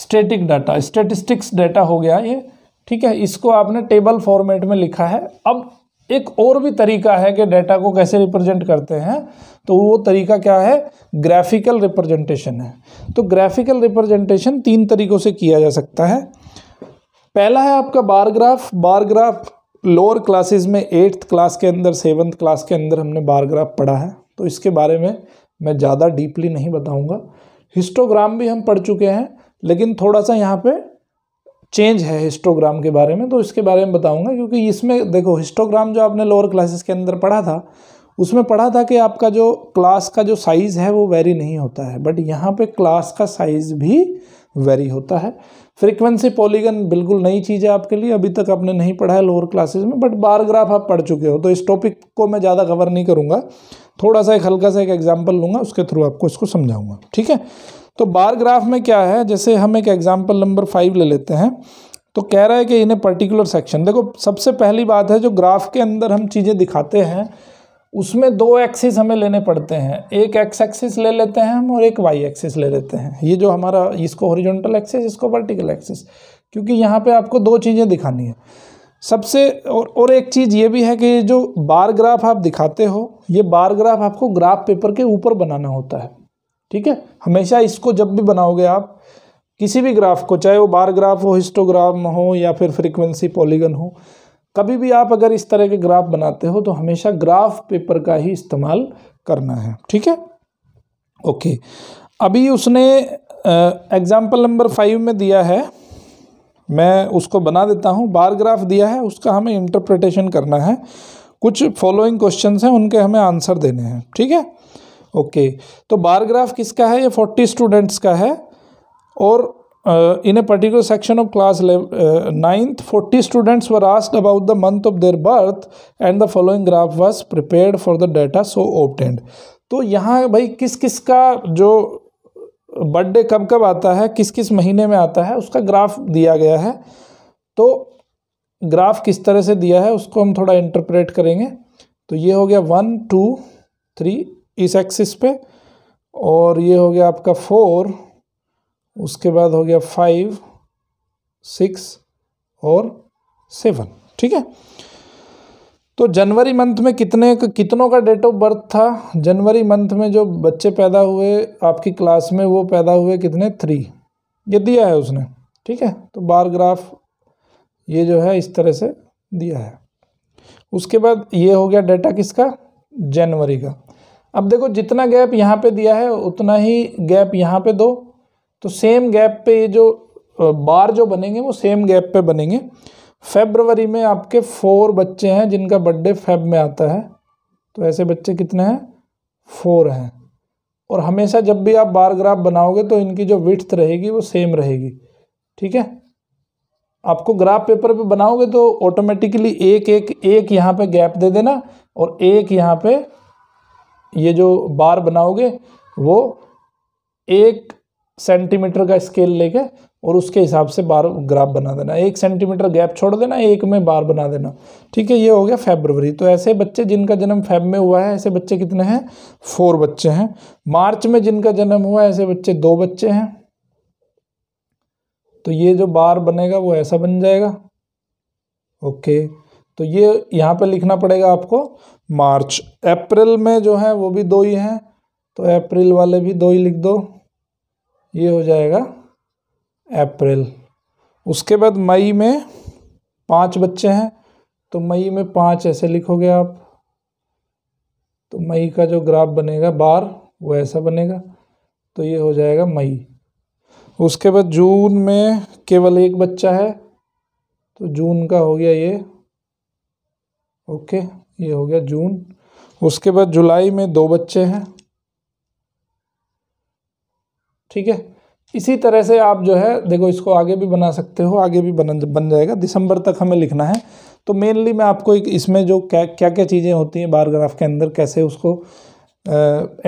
स्टेटिक डाटा स्टेटिस्टिक्स डाटा हो गया ये ठीक है इसको आपने टेबल फॉर्मेट में लिखा है अब एक और भी तरीका है कि डाटा को कैसे रिप्रेजेंट करते हैं तो वो तरीका क्या है ग्राफिकल रिप्रेजेंटेशन है तो ग्राफिकल रिप्रेजेंटेशन तीन तरीक़ों से किया जा सकता है पहला है आपका bar graph bar graph lower classes में एट्थ क्लास के अंदर सेवन्थ क्लास के अंदर हमने बारग्राफ पढ़ा है तो इसके बारे में मैं ज़्यादा डीपली नहीं बताऊँगा हिस्टोग्राम भी हम पढ़ चुके हैं लेकिन थोड़ा सा यहाँ पे चेंज है हिस्टोग्राम के बारे में तो इसके बारे में बताऊंगा क्योंकि इसमें देखो हिस्टोग्राम जो आपने लोअर क्लासेस के अंदर पढ़ा था उसमें पढ़ा था कि आपका जो क्लास का जो साइज़ है वो वेरी नहीं होता है बट यहाँ पे क्लास का साइज़ भी वेरी होता है फ्रीक्वेंसी पॉलीगन बिल्कुल नई चीज़ है आपके लिए अभी तक आपने नहीं पढ़ा है लोअर क्लासेस में बट बार ग्राफ आप पढ़ चुके हो तो इस टॉपिक को मैं ज़्यादा कवर नहीं करूँगा थोड़ा सा एक हल्का सा एक एग्जाम्पल लूँगा उसके थ्रू आपको इसको समझाऊँगा ठीक है तो बार ग्राफ में क्या है जैसे हम एक एग्जाम्पल नंबर फाइव ले लेते हैं तो कह रहा है कि इन्हें पर्टिकुलर सेक्शन देखो सबसे पहली बात है जो ग्राफ के अंदर हम चीज़ें दिखाते हैं उसमें दो एक्सिस हमें लेने पड़ते हैं एक एक्स एक्सिस ले लेते हैं हम और एक वाई एक्सिस ले लेते हैं ये जो हमारा इसको हॉरिजॉन्टल एक्सिस इसको वर्टिकल एक्सिस क्योंकि यहाँ पे आपको दो चीज़ें दिखानी है सबसे और और एक चीज़ ये भी है कि जो बार ग्राफ आप दिखाते हो ये बार ग्राफ आपको ग्राफ पेपर के ऊपर बनाना होता है ठीक है हमेशा इसको जब भी बनाओगे आप किसी भी ग्राफ को चाहे वो बार ग्राफ हो हिस्टोग्राम हो या फिर फ्रिक्वेंसी पॉलीगन हो कभी भी आप अगर इस तरह के ग्राफ बनाते हो तो हमेशा ग्राफ पेपर का ही इस्तेमाल करना है ठीक है ओके अभी उसने एग्ज़ाम्पल नंबर फाइव में दिया है मैं उसको बना देता हूँ बार ग्राफ दिया है उसका हमें इंटरप्रिटेशन करना है कुछ फॉलोइंग क्वेश्चन हैं उनके हमें आंसर देने हैं ठीक है ओके तो बार ग्राफ किसका है ये फोर्टी स्टूडेंट्स का है और Uh, in a particular section of class 9th, uh, 40 students were asked about the month of their birth and the following graph was prepared for the data so obtained. तो यहाँ भाई किस किस का जो बर्थडे कब कब आता है किस किस महीने में आता है उसका ग्राफ दिया गया है तो ग्राफ किस तरह से दिया है उसको हम थोड़ा इंटरप्रेट करेंगे तो ये हो गया वन टू थ्री इस एक्सिस पे और ये हो गया आपका फोर उसके बाद हो गया फाइव सिक्स और सेवन ठीक है तो जनवरी मंथ में कितने कितनों का डेट ऑफ बर्थ था जनवरी मंथ में जो बच्चे पैदा हुए आपकी क्लास में वो पैदा हुए कितने थ्री ये दिया है उसने ठीक है तो बार ग्राफ ये जो है इस तरह से दिया है उसके बाद ये हो गया डेटा किसका जनवरी का अब देखो जितना गैप यहाँ पे दिया है उतना ही गैप यहाँ पे दो तो सेम गैप पे ये जो बार जो बनेंगे वो सेम गैप पे बनेंगे फेबरवरी में आपके फोर बच्चे हैं जिनका बर्थडे फेब में आता है तो ऐसे बच्चे कितने हैं फोर हैं और हमेशा जब भी आप बार ग्राफ बनाओगे तो इनकी जो विथ्थ रहेगी वो सेम रहेगी ठीक है आपको ग्राफ पेपर पे बनाओगे तो ऑटोमेटिकली एक एक एक यहाँ पे गैप दे देना और एक यहाँ पे ये जो बार बनाओगे वो एक सेंटीमीटर का स्केल लेके और उसके हिसाब से बार ग्राफ बना देना एक सेंटीमीटर गैप छोड़ देना एक में बार बना देना ठीक है ये हो गया फेबरवरी तो ऐसे बच्चे जिनका जन्म फेब में हुआ है ऐसे बच्चे कितने हैं फोर बच्चे हैं मार्च में जिनका जन्म हुआ है ऐसे बच्चे दो बच्चे हैं तो ये जो बार बनेगा वो ऐसा बन जाएगा ओके तो ये यहाँ पर लिखना पड़ेगा आपको मार्च अप्रैल में जो है वो भी दो ही हैं तो अप्रैल वाले भी दो ही लिख दो ये हो जाएगा अप्रैल उसके बाद मई में पांच बच्चे हैं तो मई में पांच ऐसे लिखोगे आप तो मई का जो ग्राफ बनेगा बार वो ऐसा बनेगा तो ये हो जाएगा मई उसके बाद जून में केवल एक बच्चा है तो जून का हो गया ये ओके ये हो गया जून उसके बाद जुलाई में दो बच्चे हैं ठीक है इसी तरह से आप जो है देखो इसको आगे भी बना सकते हो आगे भी बन बन जाएगा दिसंबर तक हमें लिखना है तो मेनली मैं आपको एक इसमें जो क्या क्या क्या चीज़ें होती हैं बारग्राफ के अंदर कैसे उसको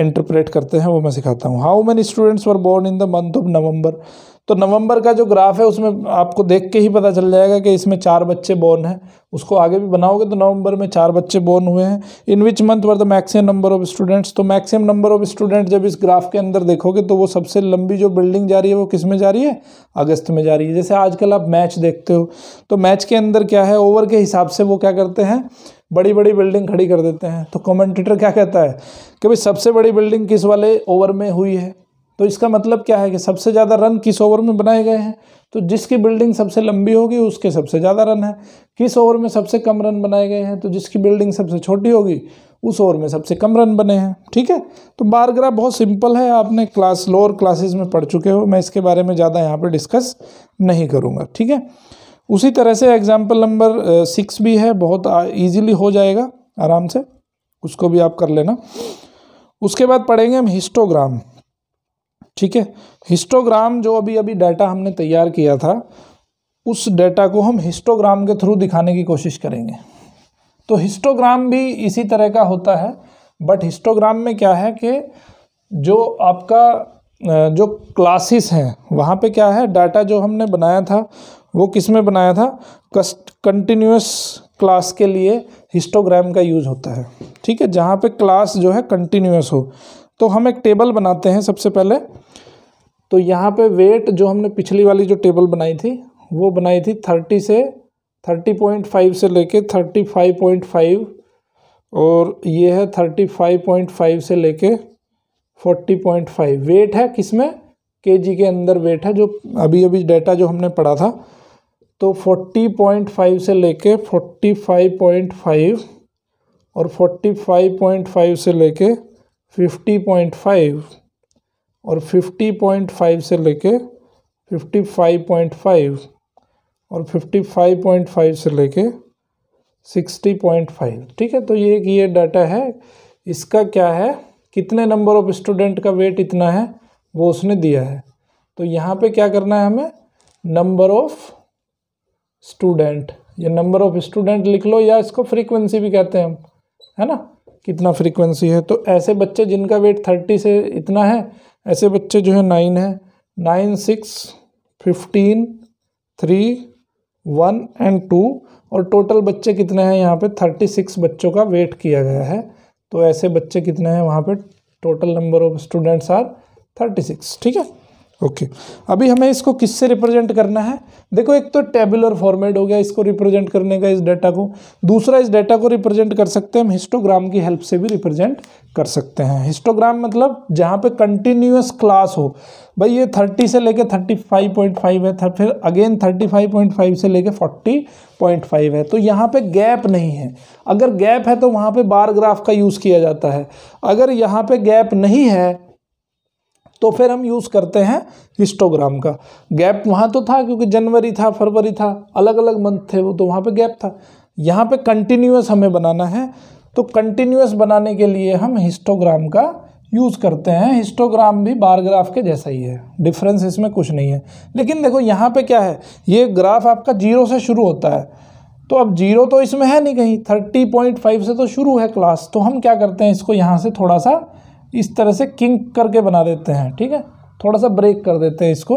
इंटरप्रेट करते हैं वो मैं सिखाता हूँ how many students were born in the month of November तो नवंबर का जो ग्राफ है उसमें आपको देख के ही पता चल जाएगा कि इसमें चार बच्चे बोर्न हैं उसको आगे भी बनाओगे तो नवंबर में चार बच्चे बोर्न हुए हैं in which month were the maximum number of students तो मैक्सिमम नंबर ऑफ स्टूडेंट जब इस ग्राफ के अंदर देखोगे तो वो सबसे लंबी जो बिल्डिंग जा रही है वो किस में जा रही है अगस्त में जा रही है जैसे आजकल आप मैच देखते हो तो मैच के अंदर क्या है ओवर के हिसाब से वो क्या करते हैं बड़ी बड़ी बिल्डिंग खड़ी कर देते हैं तो कमेंटेटर क्या कहता है कि भाई सबसे बड़ी बिल्डिंग किस वाले ओवर में हुई है तो इसका मतलब क्या है कि सबसे ज़्यादा रन किस ओवर में बनाए गए हैं तो जिसकी बिल्डिंग सबसे लंबी होगी उसके सबसे ज़्यादा रन है किस ओवर में सबसे कम रन बनाए गए हैं तो जिसकी बिल्डिंग सबसे छोटी होगी उस ओवर में सबसे कम रन बने हैं ठीक है तो बारग्राफ बहुत सिंपल है आपने क्लास लोअर क्लासेज में पढ़ चुके हो मैं इसके बारे में ज़्यादा यहाँ पर डिस्कस नहीं करूँगा ठीक है उसी तरह से एग्जाम्पल नंबर सिक्स भी है बहुत ईजिली हो जाएगा आराम से उसको भी आप कर लेना उसके बाद पढ़ेंगे हम हिस्टोग्राम ठीक है हिस्टोग्राम जो अभी अभी डाटा हमने तैयार किया था उस डाटा को हम हिस्टोग्राम के थ्रू दिखाने की कोशिश करेंगे तो हिस्टोग्राम भी इसी तरह का होता है बट हिस्टोग्राम में क्या है कि जो आपका जो क्लासेस हैं वहाँ पे क्या है डाटा जो हमने बनाया था वो किस में बनाया था कस्ट कंटिन्यूस क्लास के लिए हिस्टोग्राम का यूज़ होता है ठीक है जहाँ पे क्लास जो है कंटिन्यूस हो तो हम एक टेबल बनाते हैं सबसे पहले तो यहाँ पे वेट जो हमने पिछली वाली जो टेबल बनाई थी वो बनाई थी थर्टी से थर्टी पॉइंट फाइव से लेके थर्टी फाइव पॉइंट फाइव और ये है थर्टी फाइव पॉइंट फाइव से लेके फोर्टी पॉइंट फाइव वेट है किस में के जी के अंदर वेट है जो अभी अभी डाटा जो हमने पढ़ा था तो फोर्टी पॉइंट फाइव से लेके फोर्टी फाइव पॉइंट फाइव और फोर्टी फाइव पॉइंट फाइव से लेके 50.5 और 50.5 से लेके 55.5 और 55.5 से लेके 60.5 ठीक है तो ये एक ये डाटा है इसका क्या है कितने नंबर ऑफ स्टूडेंट का वेट इतना है वो उसने दिया है तो यहाँ पे क्या करना है हमें नंबर ऑफ स्टूडेंट या नंबर ऑफ स्टूडेंट लिख लो या इसको फ्रीक्वेंसी भी कहते हैं हम है ना कितना फ्रीक्वेंसी है तो ऐसे बच्चे जिनका वेट थर्टी से इतना है ऐसे बच्चे जो है नाइन है nine six fifteen three one and two और टोटल बच्चे कितने हैं यहाँ पे थर्टी सिक्स बच्चों का वेट किया गया है तो ऐसे बच्चे कितने हैं वहाँ पे total number of students are thirty six ठीक है ओके okay. अभी हमें इसको किससे रिप्रेजेंट करना है देखो एक तो टेबुलर फॉर्मेट हो गया इसको रिप्रेजेंट करने का इस डाटा को दूसरा इस डाटा को रिप्रेजेंट कर सकते हैं हम हिस्टोग्राम की हेल्प से भी रिप्रेजेंट कर सकते हैं हिस्टोग्राम मतलब जहाँ पे कंटिन्यूस क्लास हो भाई ये थर्टी से लेके थर्टी फाइव पॉइंट फाइव है फिर again thirty five point five से लेके फोर्टी पॉइंट फाइव है तो यहाँ पे गैप नहीं है अगर गैप है तो वहाँ पे बार ग्राफ का यूज़ किया जाता है अगर यहाँ पे गैप नहीं है तो फिर हम यूज़ करते हैं हिस्टोग्राम का गैप वहाँ तो था क्योंकि जनवरी था फरवरी था अलग अलग मंथ थे वो तो वहाँ पे गैप था यहाँ पे कंटिन्यूस हमें बनाना है तो कंटिन्यूस बनाने के लिए हम हिस्टोग्राम का यूज़ करते हैं हिस्टोग्राम भी बार ग्राफ के जैसा ही है डिफरेंस इसमें कुछ नहीं है लेकिन देखो यहाँ पर क्या है ये ग्राफ आपका जीरो से शुरू होता है तो अब जीरो तो इसमें है नहीं कहीं थर्टी पॉइंट फाइव से तो शुरू है क्लास तो हम क्या करते हैं इसको यहाँ से थोड़ा सा इस तरह से किंग करके बना देते हैं ठीक है थोड़ा सा ब्रेक कर देते हैं इसको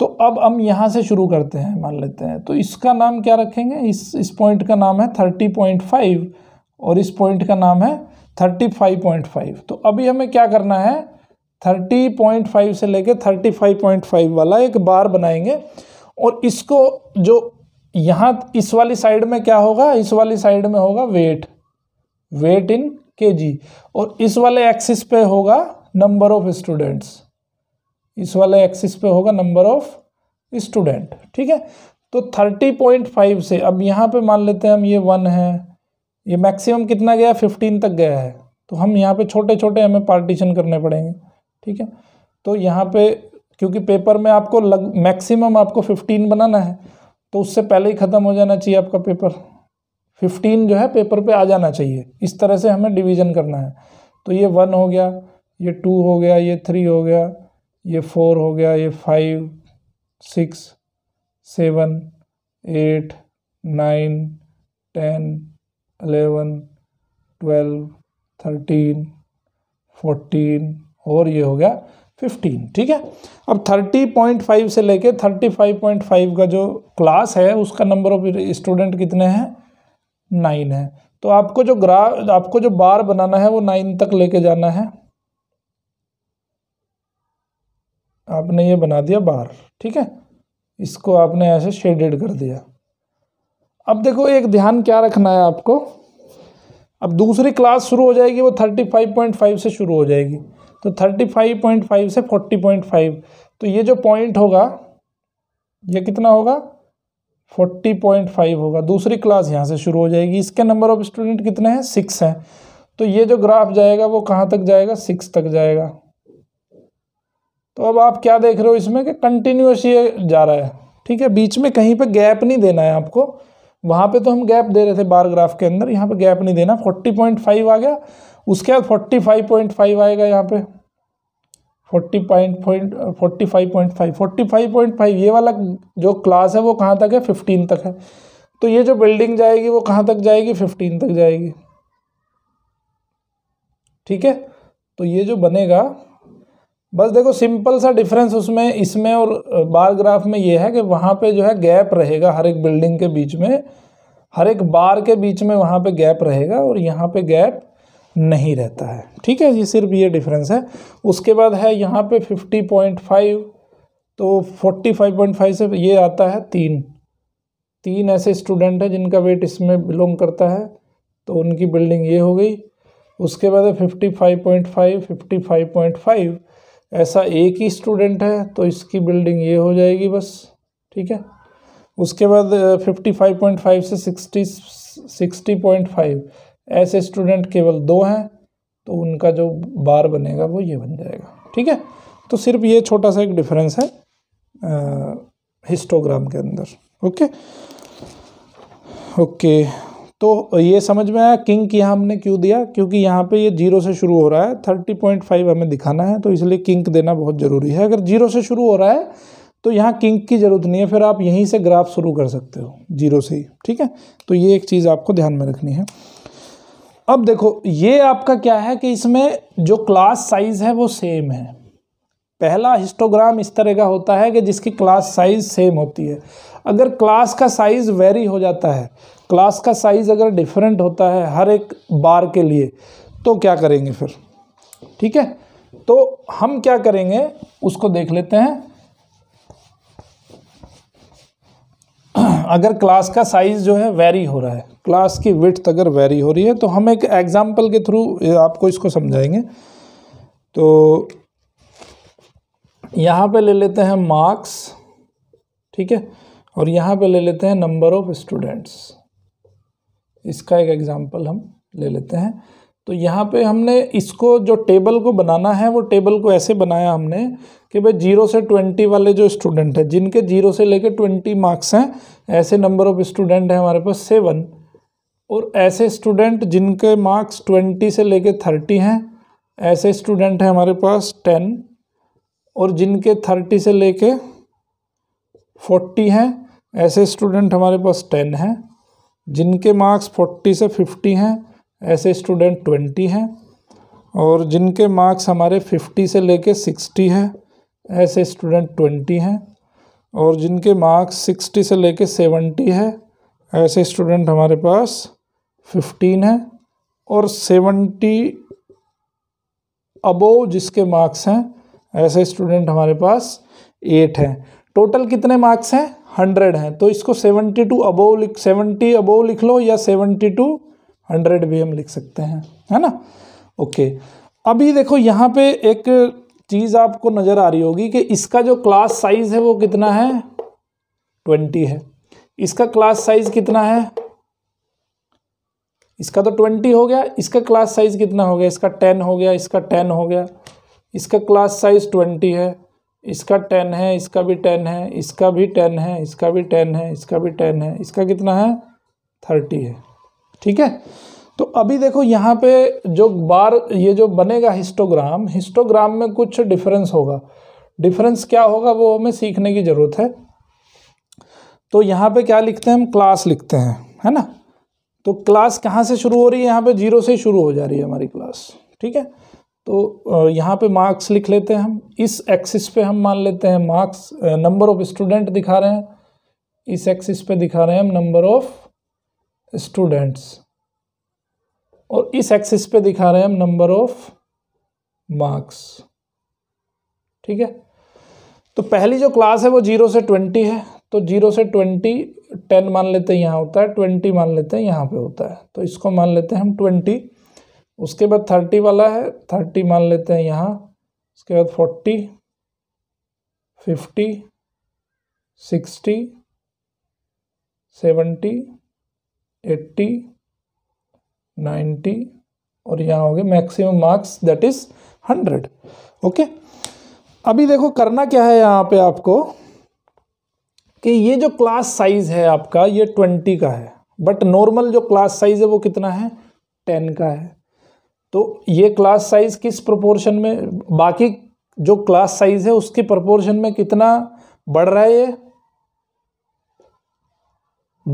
तो अब हम यहाँ से शुरू करते हैं मान लेते हैं तो इसका नाम क्या रखेंगे इस इस पॉइंट का नाम है थर्टी पॉइंट फाइव और इस पॉइंट का नाम है थर्टी फाइव पॉइंट फाइव तो अभी हमें क्या करना है थर्टी पॉइंट फाइव से लेके थर्टी फाइव पॉइंट फाइव वाला एक बार बनाएंगे और इसको जो यहाँ इस वाली साइड में क्या होगा इस वाली साइड में होगा वेट वेट इन के जी और इस वाले एक्सिस पे होगा नंबर ऑफ स्टूडेंट्स इस वाले एक्सिस पे होगा नंबर ऑफ स्टूडेंट ठीक है तो थर्टी पॉइंट फाइव से अब यहाँ पे मान लेते हैं हम ये वन है ये मैक्सिमम कितना गया फिफ्टीन तक गया है तो हम यहाँ पे छोटे छोटे हमें पार्टीशन करने पड़ेंगे ठीक है तो यहाँ पे क्योंकि पेपर में आपको लग मैक्सिमम आपको फिफ्टीन बनाना है तो उससे पहले ही ख़त्म हो जाना चाहिए आपका पेपर फिफ्टीन जो है पेपर पे आ जाना चाहिए इस तरह से हमें डिवीजन करना है तो ये वन हो गया ये टू हो गया ये थ्री हो गया ये फोर हो गया ये five six seven eight nine ten eleven twelve thirteen fourteen और ये हो गया फिफ्टीन ठीक है अब थर्टी पॉइंट फाइव से लेके थर्टी फाइव पॉइंट फाइव का जो क्लास है उसका नंबर ऑफ स्टूडेंट कितने हैं नाइन है तो आपको जो ग्राफ आपको जो बार बनाना है वो नाइन तक लेके जाना है आपने ये बना दिया बार ठीक है इसको आपने ऐसे शेडेड कर दिया अब देखो एक ध्यान क्या रखना है आपको अब दूसरी क्लास शुरू हो जाएगी वो थर्टी फाइव पॉइंट फाइव से शुरू हो जाएगी तो थर्टी फाइव पॉइंट फाइव से फोर्टी पॉइंट फाइव तो ये जो पॉइंट होगा ये कितना होगा फोर्टी पॉइंट फाइव होगा दूसरी क्लास यहाँ से शुरू हो जाएगी इसके नंबर ऑफ स्टूडेंट कितने हैं सिक्स हैं तो ये जो ग्राफ जाएगा वो कहाँ तक जाएगा सिक्स तक जाएगा तो अब आप क्या देख रहे हो इसमें कि कंटिन्यूस ये जा रहा है ठीक है बीच में कहीं पे गैप नहीं देना है आपको वहाँ पे तो हम गैप दे रहे थे बार ग्राफ के अंदर यहाँ पे गैप नहीं देना 40.5 आ गया उसके बाद 45.5 आएगा यहाँ पे forty point point forty five point five forty five point five ये वाला जो क्लास है वो कहाँ तक है फिफ्टीन तक है तो ये जो बिल्डिंग जाएगी वो कहाँ तक जाएगी फिफ्टीन तक जाएगी ठीक है तो ये जो बनेगा बस देखो सिंपल सा डिफरेंस उसमें इसमें और बार ग्राफ में ये है कि वहाँ पे जो है गैप रहेगा हर एक बिल्डिंग के बीच में हर एक बार के बीच में वहाँ पे गैप रहेगा और यहाँ पे गैप नहीं रहता है ठीक है ये सिर्फ ये डिफरेंस है उसके बाद है यहाँ पे 50.5 तो 45.5 से ये आता है तीन तीन ऐसे स्टूडेंट हैं जिनका वेट इसमें बिलोंग करता है तो उनकी बिल्डिंग ये हो गई उसके बाद है fifty five point five fifty five point five ऐसा एक ही स्टूडेंट है तो इसकी बिल्डिंग ये हो जाएगी बस ठीक है उसके बाद फिफ्टी फाइव पॉइंट फाइव से सिक्सटी सिक्सटी पॉइंट फाइव ऐसे स्टूडेंट केवल दो हैं तो उनका जो बार बनेगा वो ये बन जाएगा ठीक है तो सिर्फ ये छोटा सा एक डिफरेंस है आ, हिस्टोग्राम के अंदर ओके ओके तो ये समझ में आया किंग की हमने क्यों दिया क्योंकि यहाँ पे ये जीरो से शुरू हो रहा है थर्टी पॉइंट फाइव हमें दिखाना है तो इसलिए किंक देना बहुत ज़रूरी है अगर जीरो से शुरू हो रहा है तो यहाँ किंक की ज़रूरत नहीं है फिर आप यहीं से ग्राफ शुरू कर सकते हो जीरो से ही ठीक है तो ये एक चीज़ आपको ध्यान में रखनी है अब देखो ये आपका क्या है कि इसमें जो क्लास साइज है वो सेम है पहला हिस्टोग्राम इस तरह का होता है कि जिसकी क्लास साइज सेम होती है अगर क्लास का साइज वेरी हो जाता है क्लास का साइज अगर डिफरेंट होता है हर एक बार के लिए तो क्या करेंगे फिर ठीक है तो हम क्या करेंगे उसको देख लेते हैं अगर क्लास का साइज़ जो है वेरी हो रहा है क्लास की विथ अगर वेरी हो रही है तो हम एक एग्ज़ाम्पल के थ्रू आपको इसको समझाएंगे तो यहाँ पे ले लेते हैं मार्क्स ठीक है और यहाँ पे ले लेते हैं नंबर ऑफ़ स्टूडेंट्स इसका एक एग्ज़ाम्पल हम ले लेते हैं तो यहाँ पे हमने इसको जो टेबल को बनाना है वो टेबल को ऐसे बनाया हमने कि भाई जीरो से ट्वेंटी वाले जो स्टूडेंट हैं जिनके जीरो से लेके ट्वेंटी मार्क्स हैं ऐसे नंबर ऑफ स्टूडेंट हैं हमारे पास सेवन और ऐसे स्टूडेंट जिनके मार्क्स ट्वेंटी से लेके थर्टी हैं ऐसे स्टूडेंट हैं हमारे पास टेन और जिनके थर्टी से कर फोर्टी हैं ऐसे स्टूडेंट हमारे पास टेन हैं जिनके मार्क्स फोर्टी से फिफ्टी हैं ऐसे स्टूडेंट ट्वेंटी हैं और जिनके मार्क्स हमारे फिफ्टी से लेके सिक्सटी है ऐसे स्टूडेंट ट्वेंटी हैं और जिनके मार्क्स सिक्सटी से लेके सेवेंटी है ऐसे स्टूडेंट हमारे पास फिफ्टीन है और सेवेंटी अबोव जिसके मार्क्स हैं ऐसे स्टूडेंट हमारे पास एट हैं टोटल कितने मार्क्स हैं हंड्रेड हैं तो इसको सेवेंटी टू अबोव लिख सेवेंटी अबोव लिख लो या सेवेंटी टू हंड्रेड भी हम लिख सकते हैं है ना ओके अभी देखो यहाँ पे एक चीज़ आपको नज़र आ रही होगी कि इसका जो क्लास साइज है वो कितना है ट्वेंटी है इसका क्लास साइज कितना है इसका तो ट्वेंटी हो गया इसका क्लास साइज कितना हो गया इसका टेन हो गया इसका टेन हो गया इसका क्लास साइज ट्वेंटी है इसका टेन है इसका भी टेन है इसका भी टेन है इसका भी टेन है इसका भी टेन है इसका कितना है थर्टी है ठीक है तो अभी देखो यहाँ पे जो बार ये जो बनेगा हिस्टोग्राम हिस्टोग्राम में कुछ डिफरेंस होगा डिफरेंस क्या होगा वो हमें सीखने की ज़रूरत है तो यहाँ पे क्या लिखते हैं हम क्लास लिखते हैं है ना तो क्लास कहाँ से शुरू हो रही है यहाँ पे जीरो से शुरू हो जा रही है हमारी क्लास ठीक है तो यहाँ पे मार्क्स लिख लेते हैं हम इस एक्सिस पे हम मान लेते हैं मार्क्स नंबर ऑफ स्टूडेंट दिखा रहे हैं इस एक्सिस पे दिखा रहे हैं हम नंबर ऑफ़ स्टूडेंट्स और इस एक्सिस पे दिखा रहे हैं हम नंबर ऑफ मार्क्स ठीक है तो पहली जो क्लास है वो जीरो से ट्वेंटी है तो जीरो से ट्वेंटी टेन मान लेते हैं यहाँ होता है ट्वेंटी मान लेते हैं यहाँ पे होता है तो इसको मान लेते हैं हम ट्वेंटी उसके बाद थर्टी वाला है थर्टी मान लेते हैं यहाँ उसके बाद forty fifty sixty seventy eighty ninety और यहाँ हो गए maximum marks that is hundred okay अभी देखो करना क्या है यहाँ पे आपको कि ये जो क्लास साइज़ है आपका ये ट्वेंटी का है बट नॉर्मल जो क्लास साइज़ है वो कितना है टेन का है तो ये क्लास साइज़ किस प्रोपोर्शन में बाकी जो क्लास साइज़ है उसके प्रोपोर्शन में कितना बढ़ रहा है ये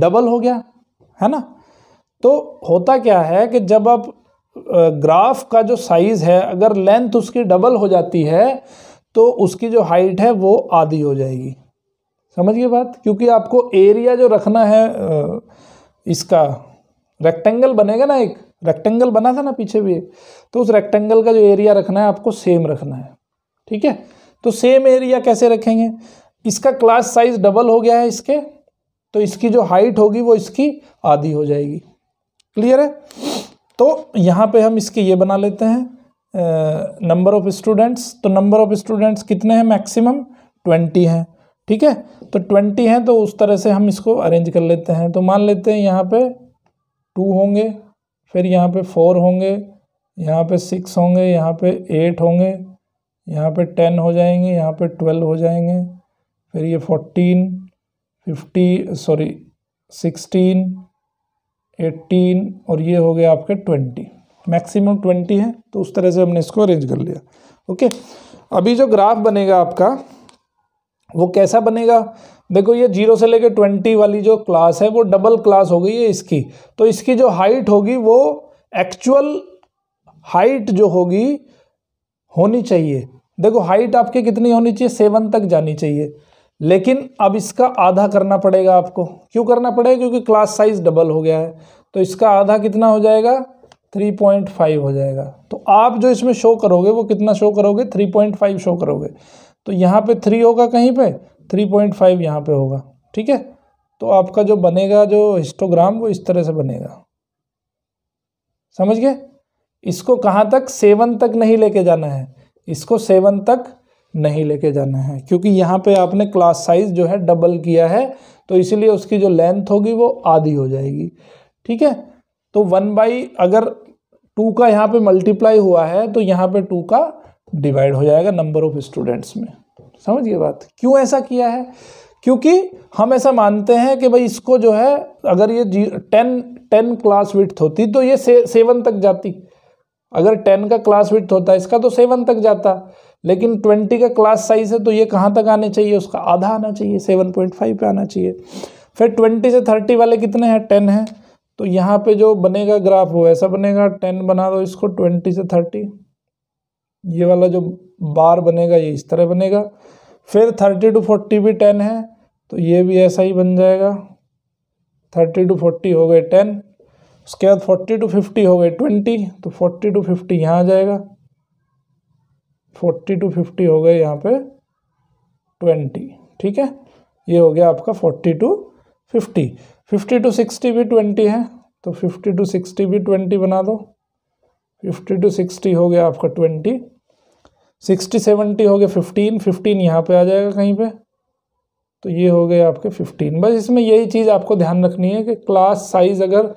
डबल हो गया है ना तो होता क्या है कि जब आप ग्राफ का जो साइज़ है अगर लेंथ उसकी डबल हो जाती है तो उसकी जो हाइट है वो आधी हो जाएगी समझिए बात क्योंकि आपको एरिया जो रखना है इसका रेक्टेंगल बनेगा ना एक रेक्टेंगल बना था ना पीछे भी एक तो उस रेक्टेंगल का जो एरिया रखना है आपको सेम रखना है ठीक है तो सेम एरिया कैसे रखेंगे इसका क्लास साइज डबल हो गया है इसके तो इसकी जो हाइट होगी वो इसकी आधी हो जाएगी क्लियर है तो यहाँ पे हम इसके ये बना लेते हैं नंबर ऑफ़ स्टूडेंट्स तो नंबर ऑफ़ स्टूडेंट्स कितने हैं मैक्सिमम ट्वेंटी हैं ठीक है तो ट्वेंटी हैं तो उस तरह से हम इसको अरेंज कर लेते हैं तो मान लेते हैं यहाँ पे टू होंगे फिर यहाँ पे फोर होंगे यहाँ पे सिक्स होंगे यहाँ पे एट होंगे यहाँ पे टेन हो जाएंगे यहाँ पे ट्वेल्व हो जाएंगे फिर ये fourteen fifty sorry sixteen eighteen और ये हो गया आपके ट्वेंटी मैक्सिमम ट्वेंटी है तो उस तरह से हमने इसको अरेंज कर लिया ओके अभी जो ग्राफ बनेगा आपका वो कैसा बनेगा देखो ये जीरो से लेके ट्वेंटी वाली जो क्लास है वो डबल क्लास हो गई है इसकी तो इसकी जो हाइट होगी वो एक्चुअल हाइट जो होगी होनी चाहिए देखो हाइट आपकी कितनी होनी चाहिए सेवन तक जानी चाहिए लेकिन अब इसका आधा करना पड़ेगा आपको क्यों करना पड़ेगा क्योंकि क्लास साइज डबल हो गया है तो इसका आधा कितना हो जाएगा 3.5 हो जाएगा तो आप जो इसमें शो करोगे वो कितना शो करोगे 3.5 शो करोगे तो यहाँ पे 3 होगा कहीं पे 3.5 यहाँ पे होगा ठीक है तो आपका जो बनेगा जो हिस्टोग्राम वो इस तरह से बनेगा समझ गए इसको कहाँ तक सेवन तक नहीं लेके जाना है इसको सेवन तक नहीं लेके जाना है क्योंकि यहाँ पे आपने क्लास साइज जो है डबल किया है तो इसीलिए उसकी जो लेंथ होगी वो आधी हो जाएगी ठीक है तो वन बाई अगर टू का यहाँ पे मल्टीप्लाई हुआ है तो यहाँ पे टू का डिवाइड हो जाएगा नंबर ऑफ स्टूडेंट्स में समझ गए बात क्यों ऐसा किया है क्योंकि हम ऐसा मानते हैं कि भाई इसको जो है अगर ये जी टेन टेन क्लास विथ होती तो ये से, सेवन तक जाती अगर टेन का क्लास विथ होता इसका तो सेवन तक जाता लेकिन ट्वेंटी का क्लास साइज़ है तो ये कहाँ तक आने चाहिए उसका आधा आना चाहिए सेवन पॉइंट फाइव पर आना चाहिए फिर ट्वेंटी से थर्टी वाले कितने हैं टेन है तो यहाँ पे जो बनेगा ग्राफ वो ऐसा बनेगा टेन बना दो इसको ट्वेंटी से थर्टी ये वाला जो बार बनेगा ये इस तरह बनेगा फिर थर्टी टू फोर्टी भी टेन है तो ये भी ऐसा ही बन जाएगा थर्टी टू फोर्टी हो गए टेन उसके बाद फोर्टी टू फिफ्टी हो गए ट्वेंटी तो फोर्टी टू फिफ्टी यहाँ आ जाएगा फोर्टी टू फिफ्टी हो गए यहाँ पे ट्वेंटी ठीक है ये हो गया आपका forty to fifty fifty to sixty भी ट्वेंटी है तो फिफ्टी टू सिक्सटी भी ट्वेंटी बना दो फिफ्टी टू सिक्सटी हो गया आपका ट्वेंटी सिक्सटी सेवेंटी हो गया फिफ्टीन फिफ्टीन यहाँ पे आ जाएगा कहीं पे तो ये हो गए आपके फिफ्टीन बस इसमें यही चीज़ आपको ध्यान रखनी है कि क्लास साइज़ अगर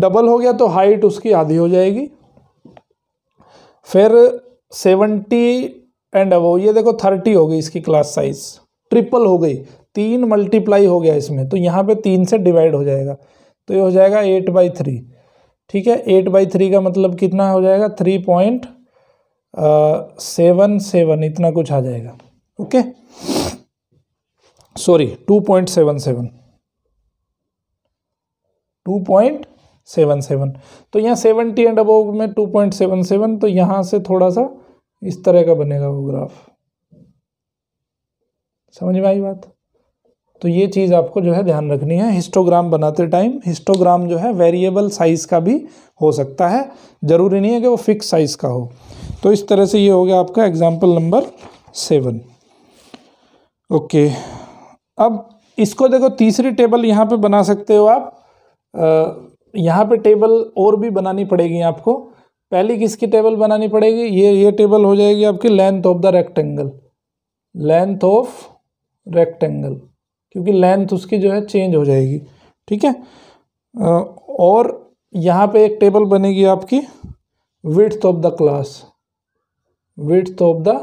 डबल हो गया तो हाइट उसकी आधी हो जाएगी फिर सेवेंटी एंड अबो ये देखो थर्टी हो गई इसकी क्लास साइज ट्रिपल हो गई तीन मल्टीप्लाई हो गया इसमें तो यहाँ पे तीन से डिवाइड हो जाएगा तो ये हो जाएगा एट बाई थ्री ठीक है एट बाई थ्री का मतलब कितना हो जाएगा थ्री पॉइंट सेवन सेवन इतना कुछ आ जाएगा okay sorry two point seven seven two point seven seven तो यहाँ सेवनटी एंड अबोव में टू पॉइंट सेवन सेवन तो यहाँ से थोड़ा सा इस तरह का बनेगा वो ग्राफ समझ में आई बात तो ये चीज़ आपको जो है ध्यान रखनी है हिस्टोग्राम बनाते टाइम हिस्टोग्राम जो है वेरिएबल साइज़ का भी हो सकता है ज़रूरी नहीं है कि वो फिक्स साइज़ का हो तो इस तरह से ये हो गया आपका एग्जाम्पल नंबर सेवन ओके अब इसको देखो तीसरी टेबल यहाँ पे बना सकते हो आप यहाँ पे टेबल और भी बनानी पड़ेगी आपको पहली किसकी टेबल बनानी पड़ेगी ये ये टेबल हो जाएगी आपकी length of the rectangle length of rectangle क्योंकि लेंथ उसकी जो है चेंज हो जाएगी ठीक है और यहाँ पे एक टेबल बनेगी आपकी width of the class width of the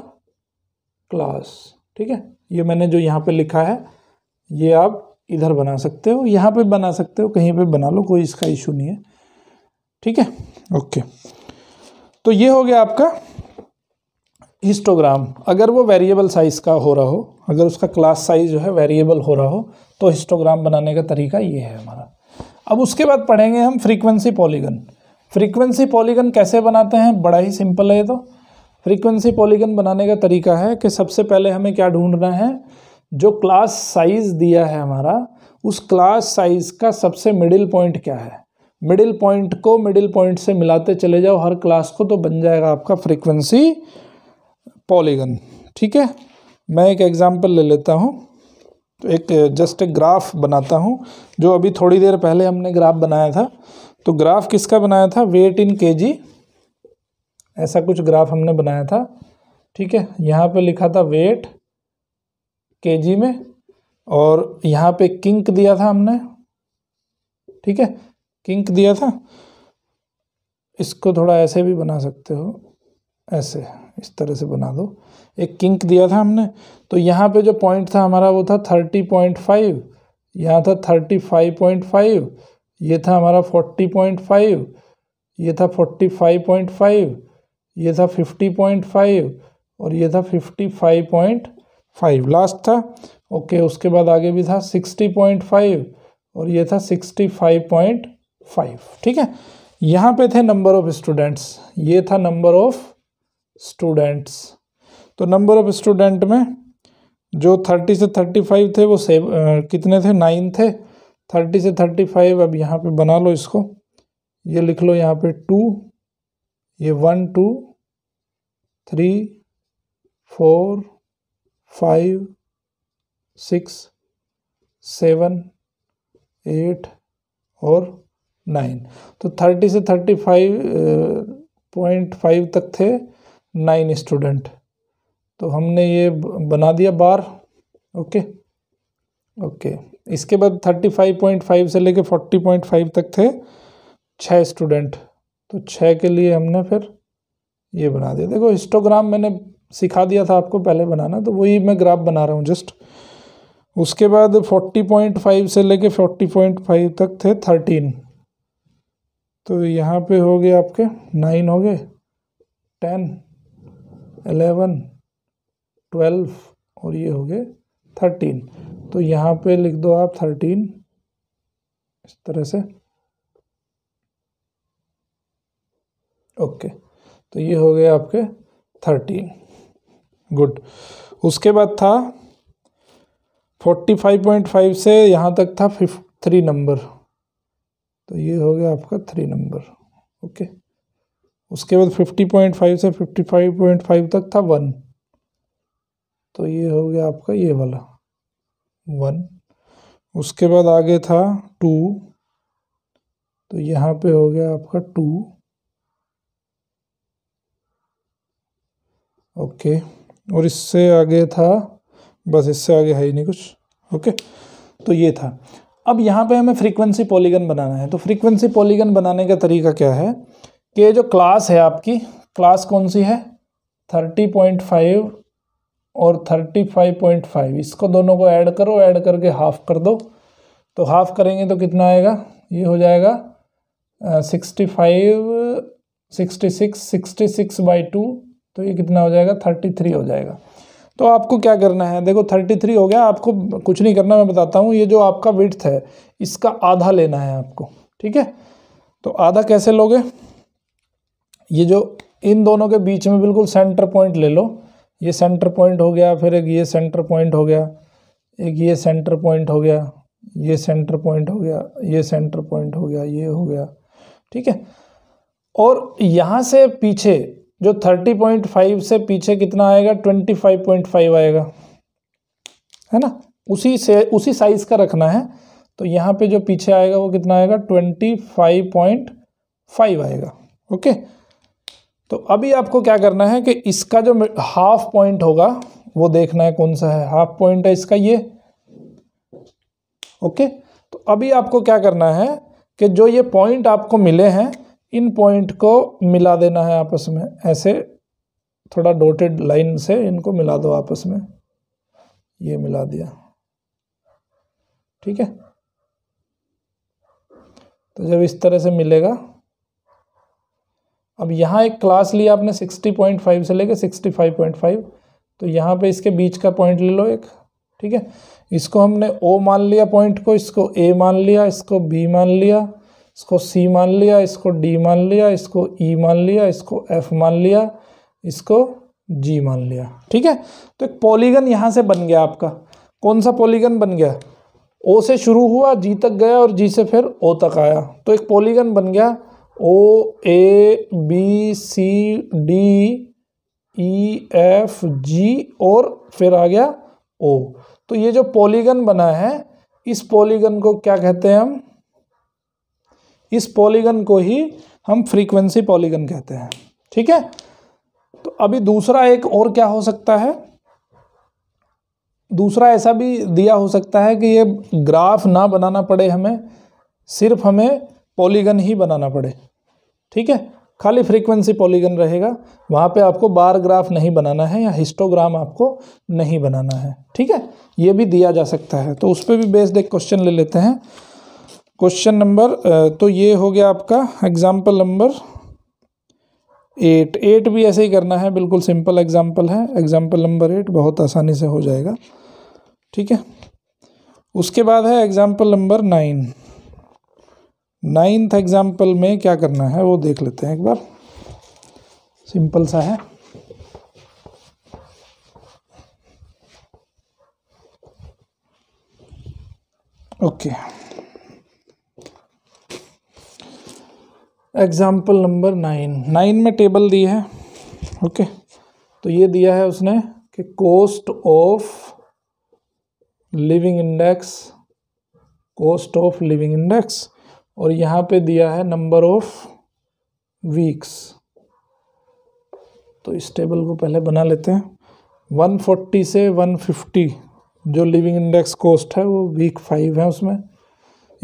class ठीक है ये मैंने जो यहाँ पे लिखा है ये आप इधर बना सकते हो यहाँ पे बना सकते हो कहीं पे बना लो कोई इसका इशू नहीं है ठीक है ओके तो ये हो गया आपका हिस्टोग्राम अगर वो वेरिएबल साइज़ का हो रहा हो अगर उसका क्लास साइज जो है वेरिएबल हो रहा हो तो हिस्टोग्राम बनाने का तरीका ये है हमारा अब उसके बाद पढ़ेंगे हम फ्रीक्वेंसी पॉलीगन फ्रीक्वेंसी पॉलीगन कैसे बनाते हैं बड़ा ही सिंपल है ये तो फ्रीक्वेंसी पॉलीगन बनाने का तरीका है कि सबसे पहले हमें क्या ढूंढना है जो क्लास साइज़ दिया है हमारा उस क्लास साइज़ का सबसे मिडिल पॉइंट क्या है मिडिल पॉइंट को मिडिल पॉइंट से मिलाते चले जाओ हर क्लास को तो बन जाएगा आपका फ्रीक्वेंसी पॉलीगन ठीक है मैं एक एग्जांपल ले लेता हूँ तो एक जस्ट एक ग्राफ बनाता हूँ जो अभी थोड़ी देर पहले हमने ग्राफ बनाया था तो ग्राफ किसका बनाया था वेट इन के ऐसा कुछ ग्राफ हमने बनाया था ठीक है यहाँ पर लिखा था वेट के में और यहाँ पे किंक दिया था हमने ठीक है किंक दिया था इसको थोड़ा ऐसे भी बना सकते हो ऐसे इस तरह से बना दो एक किंक दिया था हमने तो यहाँ पे जो पॉइंट था हमारा वो था थर्टी पॉइंट फाइव यहाँ था थर्टी फाइव पॉइंट फाइव ये था हमारा फोर्टी पॉइंट फाइव ये था फोर्टी फाइव पॉइंट फाइव ये था फिफ्टी पॉइंट फाइव और ये था fifty five point five last था ओके उसके बाद आगे भी था सिक्सटी पॉइंट फाइव और ये था सिक्सटी फाइव पॉइंट फाइव ठीक है यहाँ पे थे नंबर ऑफ स्टूडेंट्स ये था नंबर ऑफ स्टूडेंट्स तो नंबर ऑफ स्टूडेंट में जो थर्टी से थर्टी फाइव थे वो सेव कितने थे नाइन थे थर्टी से थर्टी फाइव अब यहाँ पे बना लो इसको ये लिख लो यहाँ पे टू ये one two three four five six seven eight और नाइन तो थर्टी से थर्टी फाइव पॉइंट फाइव तक थे नाइन स्टूडेंट तो हमने ये बना दिया बार ओके ओके इसके बाद थर्टी फाइव पॉइंट फाइव से लेके फोर्टी पॉइंट फाइव तक थे छः स्टूडेंट तो छः के लिए हमने फिर ये बना दिया देखो हिस्टोग्राम मैंने सिखा दिया था आपको पहले बनाना तो वही मैं ग्राफ बना रहा हूँ जस्ट उसके बाद फोर्टी पॉइंट फाइव से लेके फोर्टी पॉइंट फाइव तक थे थर्टीन तो यहाँ पे हो गए आपके नाइन हो गए टेन एलेवन ट्वेल्व और ये हो गए थर्टीन तो यहाँ पे लिख दो आप थर्टीन इस तरह से ओके तो ये हो गए आपके थर्टीन गुड उसके बाद था फोर्टी फाइव पॉइंट फाइव से यहाँ तक था फिफ्ट थ्री नंबर तो ये हो गया आपका थ्री नंबर ओके उसके बाद फिफ्टी पॉइंट फाइव से फिफ्टी फाइव पॉइंट फाइव तक था वन तो ये हो गया आपका ये वाला वन उसके बाद आगे था टू तो यहाँ पे हो गया आपका टू ओके और इससे आगे था बस इससे आगे है ही नहीं कुछ ओके तो ये था अब यहाँ पे हमें फ्रीक्वेंसी पॉलीगन बनाना है तो फ्रीक्वेंसी पॉलीगन बनाने का तरीका क्या है कि जो क्लास है आपकी क्लास कौन सी है थर्टी पॉइंट फाइव और थर्टी फाइव पॉइंट फाइव इसको दोनों को ऐड करो ऐड करके हाफ़ कर दो तो हाफ़ करेंगे तो कितना आएगा ये हो जाएगा sixty five sixty six sixty six by two तो ये कितना हो जाएगा थर्टी थ्री हो जाएगा तो आपको क्या करना है देखो थर्टी थ्री हो गया आपको कुछ नहीं करना मैं बताता हूँ ये जो आपका विथ है इसका आधा लेना है आपको ठीक है तो आधा कैसे लोगे ये जो इन दोनों के बीच में बिल्कुल सेंटर पॉइंट ले लो ये सेंटर पॉइंट हो गया फिर एक ये सेंटर पॉइंट हो गया एक ये सेंटर पॉइंट हो गया ये सेंटर पॉइंट हो गया ये सेंटर पॉइंट हो गया ये हो गया ठीक है और यहाँ से पीछे जो थर्टी पॉइंट फाइव से पीछे कितना आएगा ट्वेंटी फाइव पॉइंट फाइव आएगा है ना उसी से उसी साइज़ का रखना है तो यहाँ पे जो पीछे आएगा वो कितना आएगा ट्वेंटी फाइव पॉइंट फाइव आएगा ओके तो अभी आपको क्या करना है कि इसका जो हाफ पॉइंट होगा वो देखना है कौन सा है हाफ पॉइंट है इसका ये ओके तो अभी आपको क्या करना है कि जो ये पॉइंट आपको मिले हैं इन पॉइंट को मिला देना है आपस में ऐसे थोड़ा डोटेड लाइन से इनको मिला दो आपस में ये मिला दिया ठीक है तो जब इस तरह से मिलेगा अब यहाँ एक क्लास लिया आपने 60.5 से लेके 65.5 तो यहाँ पे इसके बीच का पॉइंट ले लो एक ठीक है इसको हमने ओ मान लिया पॉइंट को इसको ए मान लिया इसको बी मान लिया इसको सी मान लिया इसको डी मान लिया इसको ई e मान लिया इसको एफ मान लिया इसको जी मान लिया ठीक है तो एक पॉलीगन यहाँ से बन गया आपका कौन सा पॉलीगन बन गया ओ से शुरू हुआ जी तक गया और जी से फिर ओ तक आया तो एक पॉलीगन बन गया O A B C D E F G और फिर आ गया ओ तो ये जो पॉलीगन बना है इस पॉलीगन को क्या कहते हैं हम इस पॉलीगन को ही हम फ्रीक्वेंसी पॉलीगन कहते हैं ठीक है तो अभी दूसरा एक और क्या हो सकता है दूसरा ऐसा भी दिया हो सकता है कि ये ग्राफ ना बनाना पड़े हमें सिर्फ हमें पॉलीगन ही बनाना पड़े ठीक है खाली फ्रीक्वेंसी पॉलीगन रहेगा वहाँ पे आपको बार ग्राफ नहीं बनाना है या हिस्टोग्राम आपको नहीं बनाना है ठीक है ये भी दिया जा सकता है तो उस पर भी बेस्ड एक क्वेश्चन ले लेते हैं क्वेश्चन नंबर तो ये हो गया आपका एग्जाम्पल नंबर एट एट भी ऐसे ही करना है बिल्कुल सिंपल एग्जाम्पल है एग्जाम्पल नंबर एट बहुत आसानी से हो जाएगा ठीक है उसके बाद है example number nine ninth example में क्या करना है वो देख लेते हैं एक बार सिंपल सा है okay okay. Example number nine nine में टेबल दी है ओके तो ये दिया है उसने कि cost of living index cost of living index और यहाँ पे दिया है नंबर ऑफ वीक्स तो इस टेबल को पहले बना लेते हैं 140 से 150 जो लिविंग इंडेक्स कोस्ट है वो वीक फाइव है उसमें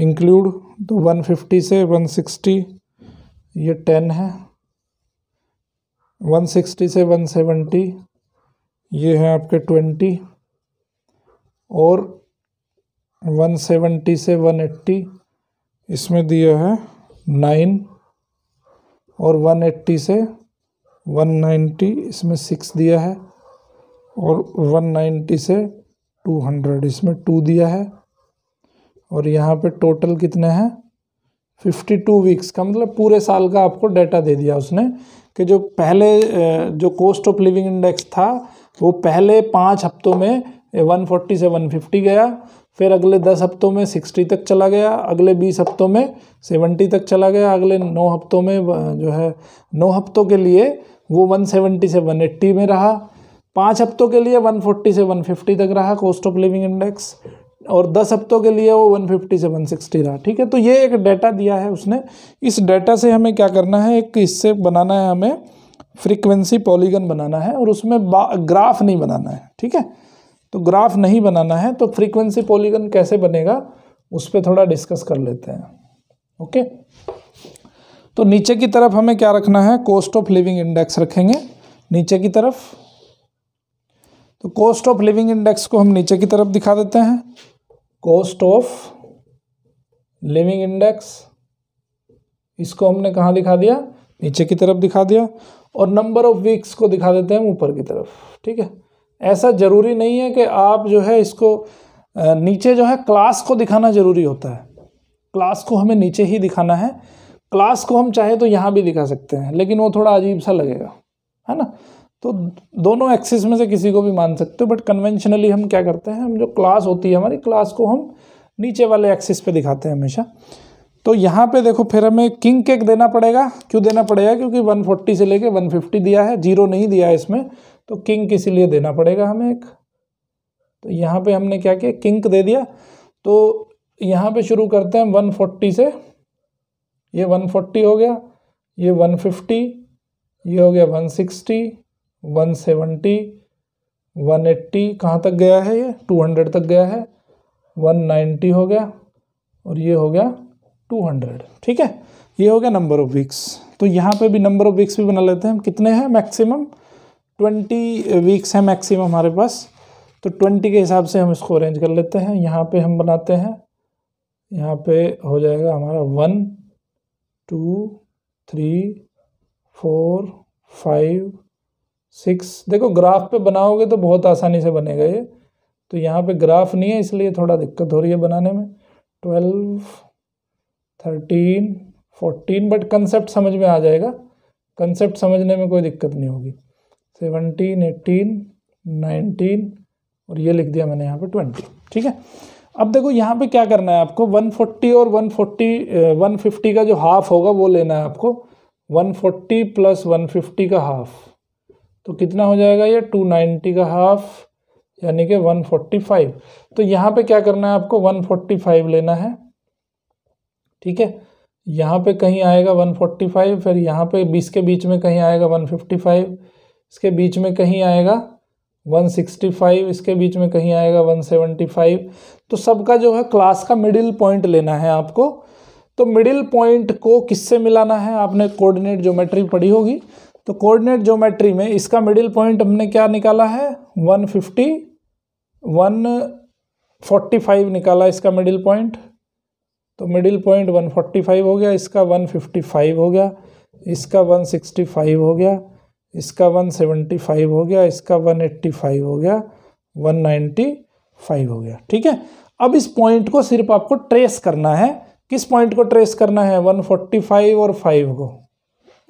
इंक्लूड तो 150 से 160 ये टेन है वन सिक्सटी से वन सेवेंटी ये है आपके ट्वेंटी और वन सेवेंटी से वन एट्टी इसमें दिया है नाइन और वन एट्टी से वन नाइन्टी इसमें सिक्स दिया है और वन नाइन्टी से टू हंड्रेड इसमें टू दिया है और यहाँ पे टोटल कितने हैं फिफ्टी टू वीक्स का मतलब पूरे साल का आपको डाटा दे दिया उसने कि जो पहले जो कॉस्ट ऑफ लिविंग इंडेक्स था वो पहले पाँच हफ्तों में वन फोर्टी से वन फिफ्टी गया फिर अगले दस हफ्तों में सिक्सटी तक चला गया अगले बीस हफ्तों में सेवेंटी तक चला गया अगले नौ हफ्तों में जो है नौ हफ्तों के लिए वो वन सेवेंटी से वन एट्टी में रहा पाँच हफ्तों के लिए वन फोर्टी से वन फिफ्टी तक रहा कॉस्ट ऑफ लिविंग इंडेक्स और 10 हफ्तों के लिए वो 150 से 160 रहा ठीक है तो ये एक डाटा दिया है उसने इस डाटा से हमें क्या करना है एक इससे बनाना है हमें फ्रीक्वेंसी पॉलीगन बनाना है और उसमें ग्राफ नहीं बनाना है ठीक है तो ग्राफ नहीं बनाना है तो फ्रीक्वेंसी पॉलीगन कैसे बनेगा उस पर थोड़ा डिस्कस कर लेते हैं ओके तो नीचे की तरफ हमें क्या रखना है कॉस्ट ऑफ लिविंग इंडेक्स रखेंगे नीचे की तरफ तो कॉस्ट ऑफ लिविंग इंडेक्स को हम नीचे की तरफ दिखा देते हैं कॉस्ट ऑफ लिविंग इंडेक्स इसको हमने कहाँ दिखा दिया नीचे की तरफ दिखा दिया और नंबर ऑफ वीक्स को दिखा देते हैं ऊपर की तरफ ठीक है ऐसा ज़रूरी नहीं है कि आप जो है इसको नीचे जो है क्लास को दिखाना ज़रूरी होता है क्लास को हमें नीचे ही दिखाना है क्लास को हम चाहे तो यहाँ भी दिखा सकते हैं लेकिन वो थोड़ा अजीब सा लगेगा है ना तो दोनों एक्सिस में से किसी को भी मान सकते हो बट कन्वेंशनली हम क्या करते हैं हम जो क्लास होती है हमारी क्लास को हम नीचे वाले एक्सिस पे दिखाते हैं हमेशा तो यहाँ पे देखो फिर हमें किंग केक देना पड़ेगा क्यों देना पड़ेगा क्योंकि 140 से लेके 150 दिया है जीरो नहीं दिया है इसमें तो किंग इसीलिए लिए देना पड़ेगा हमें एक तो यहाँ पर हमने क्या किया किंक दे दिया तो यहाँ पर शुरू करते हैं वन से ये वन हो गया ये वन ये हो गया one one seventy one eighty कहाँ तक गया है ये टू हंड्रेड तक गया है वन नाइन्टी हो गया और ये हो गया टू हंड्रेड ठीक है ये हो गया नंबर ऑफ वीक्स तो यहाँ पे भी नंबर ऑफ वीक्स भी बना लेते हैं हम कितने हैं मैक्सिमम ट्वेंटी वीक्स हैं मैक्सिमम हमारे पास तो ट्वेंटी के हिसाब से हम इसको अरेंज कर लेते हैं यहाँ पे हम बनाते हैं यहाँ पे हो जाएगा हमारा one two three four five six देखो ग्राफ पे बनाओगे तो बहुत आसानी से बनेगा ये तो यहाँ पे ग्राफ नहीं है इसलिए थोड़ा दिक्कत हो रही है बनाने में twelve thirteen fourteen but concept समझ में आ जाएगा कंसेप्ट समझने में कोई दिक्कत नहीं होगी सेवनटीन एटीन नाइनटीन और ये लिख दिया मैंने यहाँ पे ट्वेंटी ठीक है अब देखो यहाँ पे क्या करना है आपको 140 और 140 150 का जो हाफ होगा वो लेना है आपको 140 प्लस फिफ्टी का हाफ़ तो कितना हो जाएगा ये टू नाइन्टी का हाफ यानी कि वन फोर्टी फाइव तो यहाँ पे क्या करना है आपको वन फोर्टी फाइव लेना है ठीक है यहाँ पे कहीं आएगा वन फोर्टी फाइव फिर यहाँ पे बीस के बीच में कहीं आएगा वन फिफ्टी फाइव इसके बीच में कहीं आएगा वन सिक्सटी फाइव इसके बीच में कहीं आएगा वन सेवेंटी फाइव तो सबका जो है क्लास का मिडिल पॉइंट लेना है आपको तो मिडिल पॉइंट को किससे मिलाना है आपने कोऑर्डिनेट ज्योमेट्री पढ़ी होगी तो कोऑर्डिनेट ज्योमेट्री में इसका मिडिल पॉइंट हमने क्या निकाला है 150 145 निकाला इसका मिडिल पॉइंट तो मिडिल पॉइंट 145 हो गया इसका 155 हो गया इसका 165 हो गया इसका 175 हो गया इसका 185 हो गया 195 हो गया ठीक है अब इस पॉइंट को सिर्फ आपको ट्रेस करना है किस पॉइंट को ट्रेस करना है 145 और 5 को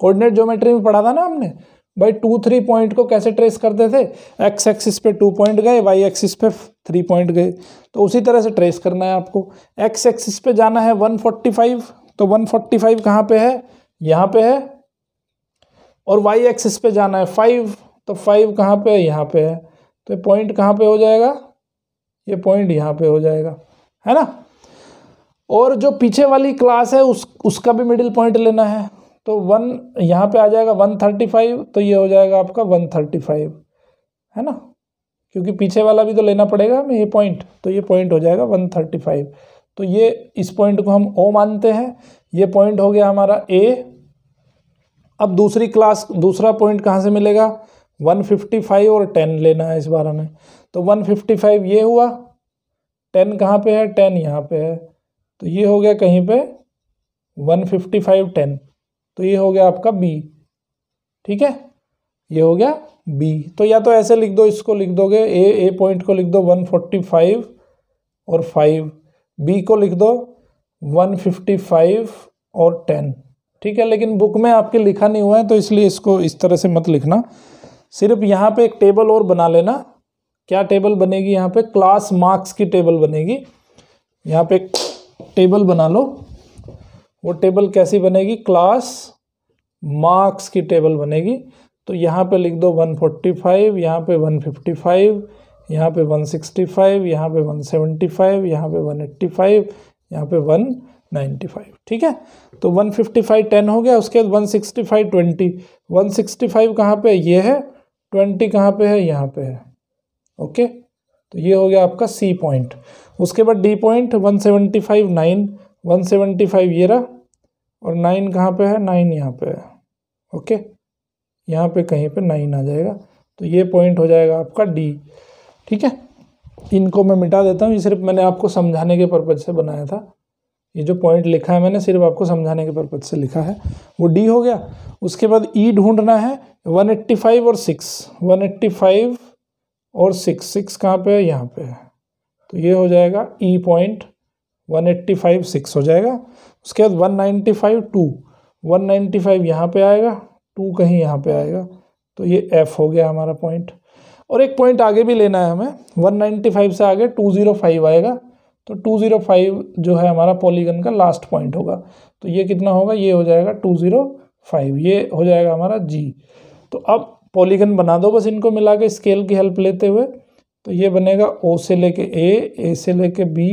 कोऑर्डिनेट ज्योमेट्री में पढ़ा था ना हमने भाई टू थ्री पॉइंट को कैसे ट्रेस करते थे एक्स एक्सिस पे टू पॉइंट गए वाई एक्सिस पे थ्री पॉइंट गए तो उसी तरह से ट्रेस करना है आपको एक्स एक्सिस पे जाना है वन फोर्टी फाइव तो वन फोर्टी फाइव कहाँ पर है यहाँ पे है और वाई एक्सिस पे जाना है फाइव तो फाइव कहाँ पे है यहाँ पे है तो पॉइंट कहाँ पे हो जाएगा ये पॉइंट यहाँ पे हो जाएगा है ना और जो पीछे वाली क्लास है उस उसका भी मिडिल पॉइंट लेना है तो वन यहाँ पे आ जाएगा वन थर्टी फाइव तो ये हो जाएगा आपका वन थर्टी फाइव है ना क्योंकि पीछे वाला भी तो लेना पड़ेगा हमें ये पॉइंट तो ये पॉइंट हो जाएगा वन थर्टी फाइव तो ये इस पॉइंट को हम ओ मानते हैं ये पॉइंट हो गया हमारा ए अब दूसरी क्लास दूसरा पॉइंट कहाँ से मिलेगा वन फिफ्टी फाइव और टेन लेना है इस बार हमें तो वन फिफ्टी फाइव ये हुआ टेन कहाँ पे है टेन यहाँ पे है तो ये हो गया कहीं पे फाइव टेन तो ये हो गया आपका बी ठीक है ये हो गया बी तो या तो ऐसे लिख दो इसको लिख दोगे ए ए पॉइंट को लिख दो वन फोर्टी फाइव और फाइव बी को लिख दो वन फिफ्टी फाइव और टेन ठीक है लेकिन बुक में आपके लिखा नहीं हुआ है तो इसलिए इसको इस तरह से मत लिखना सिर्फ यहाँ पे एक टेबल और बना लेना क्या टेबल बनेगी यहाँ पे क्लास मार्क्स की टेबल बनेगी यहाँ पे एक टेबल बना लो वो टेबल कैसी बनेगी क्लास मार्क्स की टेबल बनेगी तो यहाँ पे लिख दो 145 फोर्टी फाइव यहाँ पर वन फिफ्टी फाइव यहाँ पर वन सिक्सटी फाइव यहाँ पर वन सेवेंटी फाइव यहाँ पर वन एट्टी फाइव यहाँ पर वन नाइन्टी फाइव ठीक है तो वन फिफ्टी फाइव टेन हो गया उसके बाद one sixty five twenty one sixty five कहाँ पर ये है ट्वेंटी कहाँ पर है यहाँ पर है ओके तो ये हो गया आपका सी पॉइंट उसके बाद D point one seventy five nine one seventy five ये रहा और नाइन कहाँ पे है नाइन यहाँ पे है ओके यहाँ पे कहीं पे नाइन आ जाएगा तो ये पॉइंट हो जाएगा आपका डी ठीक है इनको मैं मिटा देता हूँ ये सिर्फ मैंने आपको समझाने के पर्पज़ से बनाया था ये जो पॉइंट लिखा है मैंने सिर्फ आपको समझाने के पर्पज से लिखा है वो डी हो गया उसके बाद ई e ढूंढना है 185 और 6 185 और 6 6 कहाँ पे है यहाँ पे है तो ये हो जाएगा E e point one eighty five six हो जाएगा उसके बाद one ninety five two one ninety five यहाँ पर आएगा टू कहीं यहाँ पर आएगा तो ये एफ़ हो गया हमारा पॉइंट और एक पॉइंट आगे भी लेना है हमें वन फाइव से आगे टू ज़ीरो फाइव आएगा तो टू ज़ीरो फाइव जो है हमारा पॉलीगन का लास्ट पॉइंट होगा तो ये कितना होगा ये हो जाएगा टू ज़ीरो फाइव ये हो जाएगा हमारा जी तो अब पॉलीगन बना दो बस इनको मिला के स्केल की हेल्प लेते हुए तो ये बनेगा ओ से लेके ए ए से लेके बी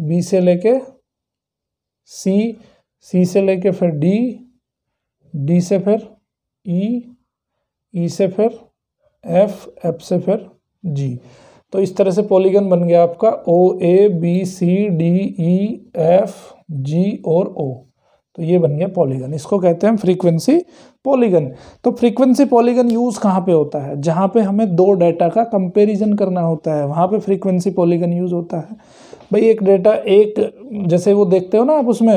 बी से लेके सी सी से लेके फिर डी डी से फिर ई e, ई e से फिर एफ एफ से फिर जी तो इस तरह से पॉलीगन बन गया आपका O A B C D E F G और ओ तो ये बन गया पॉलीगन इसको कहते हैं फ्रीक्वेंसी पॉलीगन तो फ्रीक्वेंसी पॉलीगन यूज़ कहाँ पे होता है जहाँ पे हमें दो डाटा का कंपैरिजन करना होता है वहाँ पे फ्रीक्वेंसी पॉलीगन यूज़ होता है भाई एक डेटा एक जैसे वो देखते हो ना आप उसमें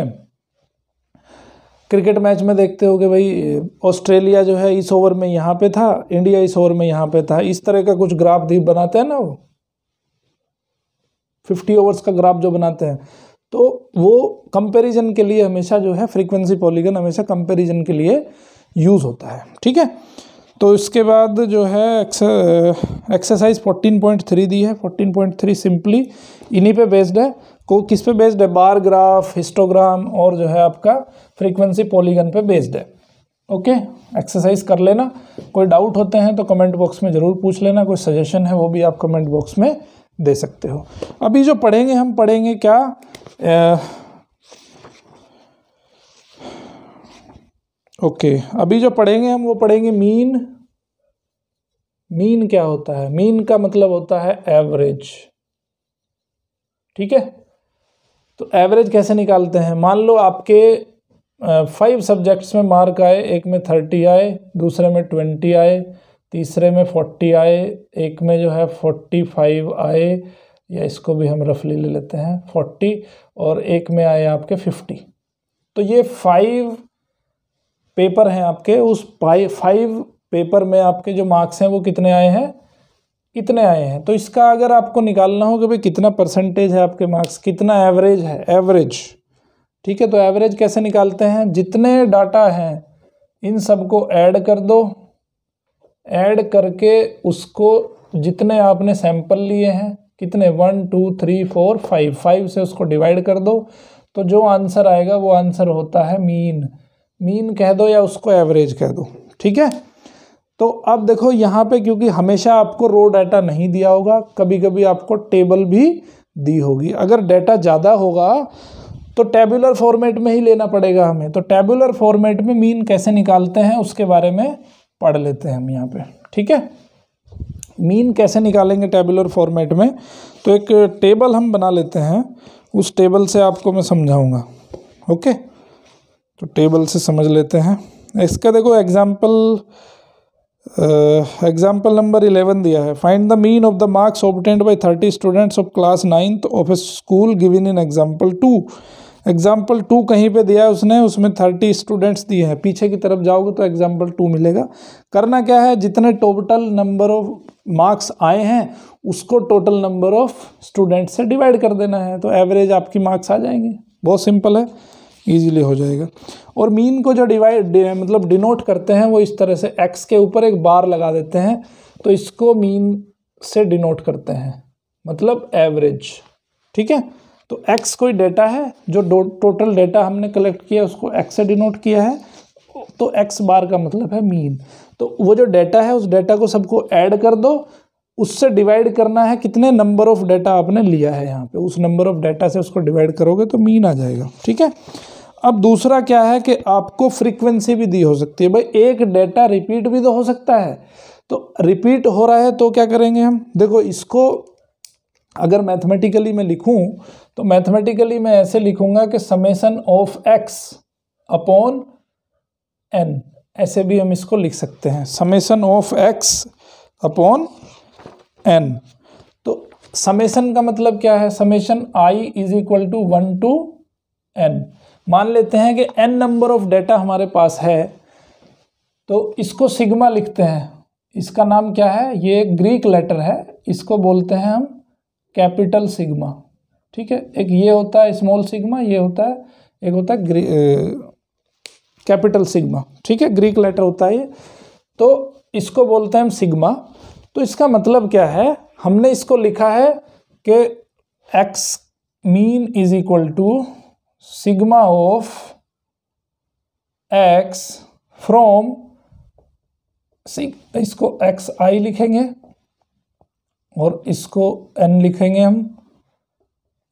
क्रिकेट मैच में देखते हो कि भाई ऑस्ट्रेलिया जो है इस ओवर में यहाँ पे था इंडिया इस ओवर में यहाँ पे था इस तरह का कुछ ग्राफ भी बनाते हैं ना वो फिफ्टी ओवर्स का ग्राफ जो बनाते हैं तो वो कंपैरिजन के लिए हमेशा जो है फ्रीक्वेंसी पॉलीगन हमेशा कंपैरिजन के लिए यूज़ होता है ठीक है तो इसके बाद जो है एक्सरसाइज फोर्टीन पॉइंट थ्री दी है फोर्टीन पॉइंट थ्री सिंपली इन्हीं पे बेस्ड है को किस पे बेस्ड है बार ग्राफ हिस्टोग्राम और जो है आपका फ्रीक्वेंसी पॉलीगन पे बेस्ड है ओके एक्सरसाइज कर लेना कोई डाउट होते हैं तो कमेंट बॉक्स में ज़रूर पूछ लेना कोई सजेशन है वो भी आप कमेंट बॉक्स में दे सकते हो अभी जो पढ़ेंगे हम पढ़ेंगे क्या ओके okay. अभी जो पढ़ेंगे हम वो पढ़ेंगे मीन मीन क्या होता है मीन का मतलब होता है एवरेज ठीक है तो एवरेज कैसे निकालते हैं मान लो आपके फाइव सब्जेक्ट्स में मार्क आए एक में थर्टी आए दूसरे में ट्वेंटी आए तीसरे में फोर्टी आए एक में जो है फोर्टी फाइव आए या इसको भी हम रफली ले लेते हैं फोर्टी और एक में आए आपके फिफ्टी तो ये फाइव पेपर हैं आपके उस पाई फाइव पेपर में आपके जो मार्क्स हैं वो कितने आए हैं कितने आए हैं तो इसका अगर आपको निकालना हो कि भाई कितना परसेंटेज है आपके मार्क्स कितना एवरेज है एवरेज ठीक है तो एवरेज कैसे निकालते हैं जितने डाटा हैं इन सबको ऐड कर दो ऐड करके उसको जितने आपने सैंपल लिए हैं कितने one two three four five five से उसको डिवाइड कर दो तो जो आंसर आएगा वो आंसर होता है मीन मीन कह दो या उसको एवरेज कह दो ठीक है तो अब देखो यहाँ पे क्योंकि हमेशा आपको रो डाटा नहीं दिया होगा कभी कभी आपको टेबल भी दी होगी अगर डाटा ज़्यादा होगा तो टेबुलर फॉर्मेट में ही लेना पड़ेगा हमें तो टेबुलर फॉर्मेट में मीन कैसे निकालते हैं उसके बारे में पढ़ लेते हैं हम यहाँ पे ठीक है मीन कैसे निकालेंगे टेबुलर फॉर्मेट में तो एक टेबल हम बना लेते हैं उस टेबल से आपको मैं समझाऊंगा ओके okay? तो टेबल से समझ लेते हैं इसका देखो एग्जाम्पल एग्जाम्पल नंबर इलेवन दिया है find the mean of the marks obtained by thirty students of class ninth of a school given in example two example two कहीं पे दिया है उसने उसमें थर्टी स्टूडेंट्स दिए हैं पीछे की तरफ जाओगे तो एग्जाम्पल टू मिलेगा करना क्या है जितने टोटल नंबर ऑफ मार्क्स आए हैं उसको टोटल नंबर ऑफ स्टूडेंट्स से डिवाइड कर देना है तो एवरेज आपकी मार्क्स आ जाएंगे बहुत सिंपल है ईजिली हो जाएगा और मीन को जो डिवाइड मतलब डिनोट करते हैं वो इस तरह से एक्स के ऊपर एक बार लगा देते हैं तो इसको मीन से डिनोट करते हैं मतलब एवरेज ठीक है तो एक्स कोई डेटा है जो टोटल डेटा हमने कलेक्ट किया उसको एक्स से डिनोट किया है तो एक्स बार का मतलब है मीन तो वो जो डेटा है उस डेटा को सबको ऐड कर दो उससे डिवाइड करना है कितने नंबर ऑफ डेटा आपने लिया है यहाँ पे उस नंबर ऑफ डेटा से उसको डिवाइड करोगे तो मीन आ जाएगा ठीक है अब दूसरा क्या है कि आपको फ्रीक्वेंसी भी दी हो सकती है भाई एक डेटा रिपीट भी तो हो सकता है तो रिपीट हो रहा है तो क्या करेंगे हम देखो इसको अगर मैथमेटिकली मैं लिखूं तो मैथमेटिकली मैं ऐसे लिखूंगा कि summation of x upon n ऐसे भी हम इसको लिख सकते हैं summation of x upon n तो समेसन का मतलब क्या है summation i is equal to one to n मान लेते हैं कि एन नंबर ऑफ डेटा हमारे पास है तो इसको सिग्मा लिखते हैं इसका नाम क्या है ये एक ग्रीक लेटर है इसको बोलते हैं हम कैपिटल सिग्मा ठीक है एक ये होता है स्मॉल सिग्मा ये होता है एक होता है कैपिटल सिग्मा ठीक है ग्रीक लेटर होता है ये तो इसको बोलते हैं हम सिग्मा तो इसका मतलब क्या है हमने इसको लिखा है कि x mean is equal to sigma of x from इसको एक्स आई लिखेंगे और इसको एन लिखेंगे हम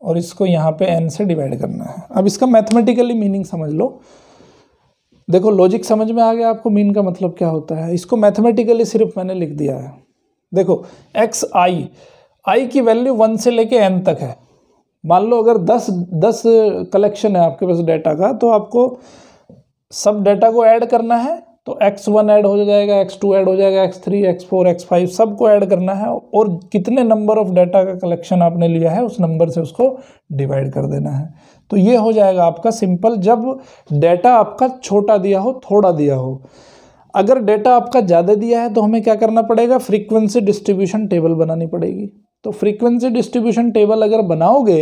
और इसको यहाँ पे एन से डिवाइड करना है अब इसका मैथमेटिकली मीनिंग समझ लो देखो लॉजिक समझ में आ गया आपको मीन का मतलब क्या होता है इसको मैथमेटिकली सिर्फ मैंने लिख दिया है देखो एक्स आई आई की वैल्यू वन से लेके एन तक है मान लो अगर दस दस कलेक्शन है आपके पास डाटा का तो आपको सब डाटा को ऐड करना है तो एक्स वन ऐड हो जाएगा एक्स टू ऐड हो जाएगा x three x four x five सबको ऐड करना है और कितने नंबर ऑफ डाटा का कलेक्शन आपने लिया है उस नंबर से उसको डिवाइड कर देना है तो ये हो जाएगा आपका सिंपल जब डाटा आपका छोटा दिया हो थोड़ा दिया हो अगर डाटा आपका ज़्यादा दिया है तो हमें क्या करना पड़ेगा फ्रीक्वेंसी डिस्ट्रीब्यूशन टेबल बनानी पड़ेगी तो फ्रीक्वेंसी डिस्ट्रीब्यूशन टेबल अगर बनाओगे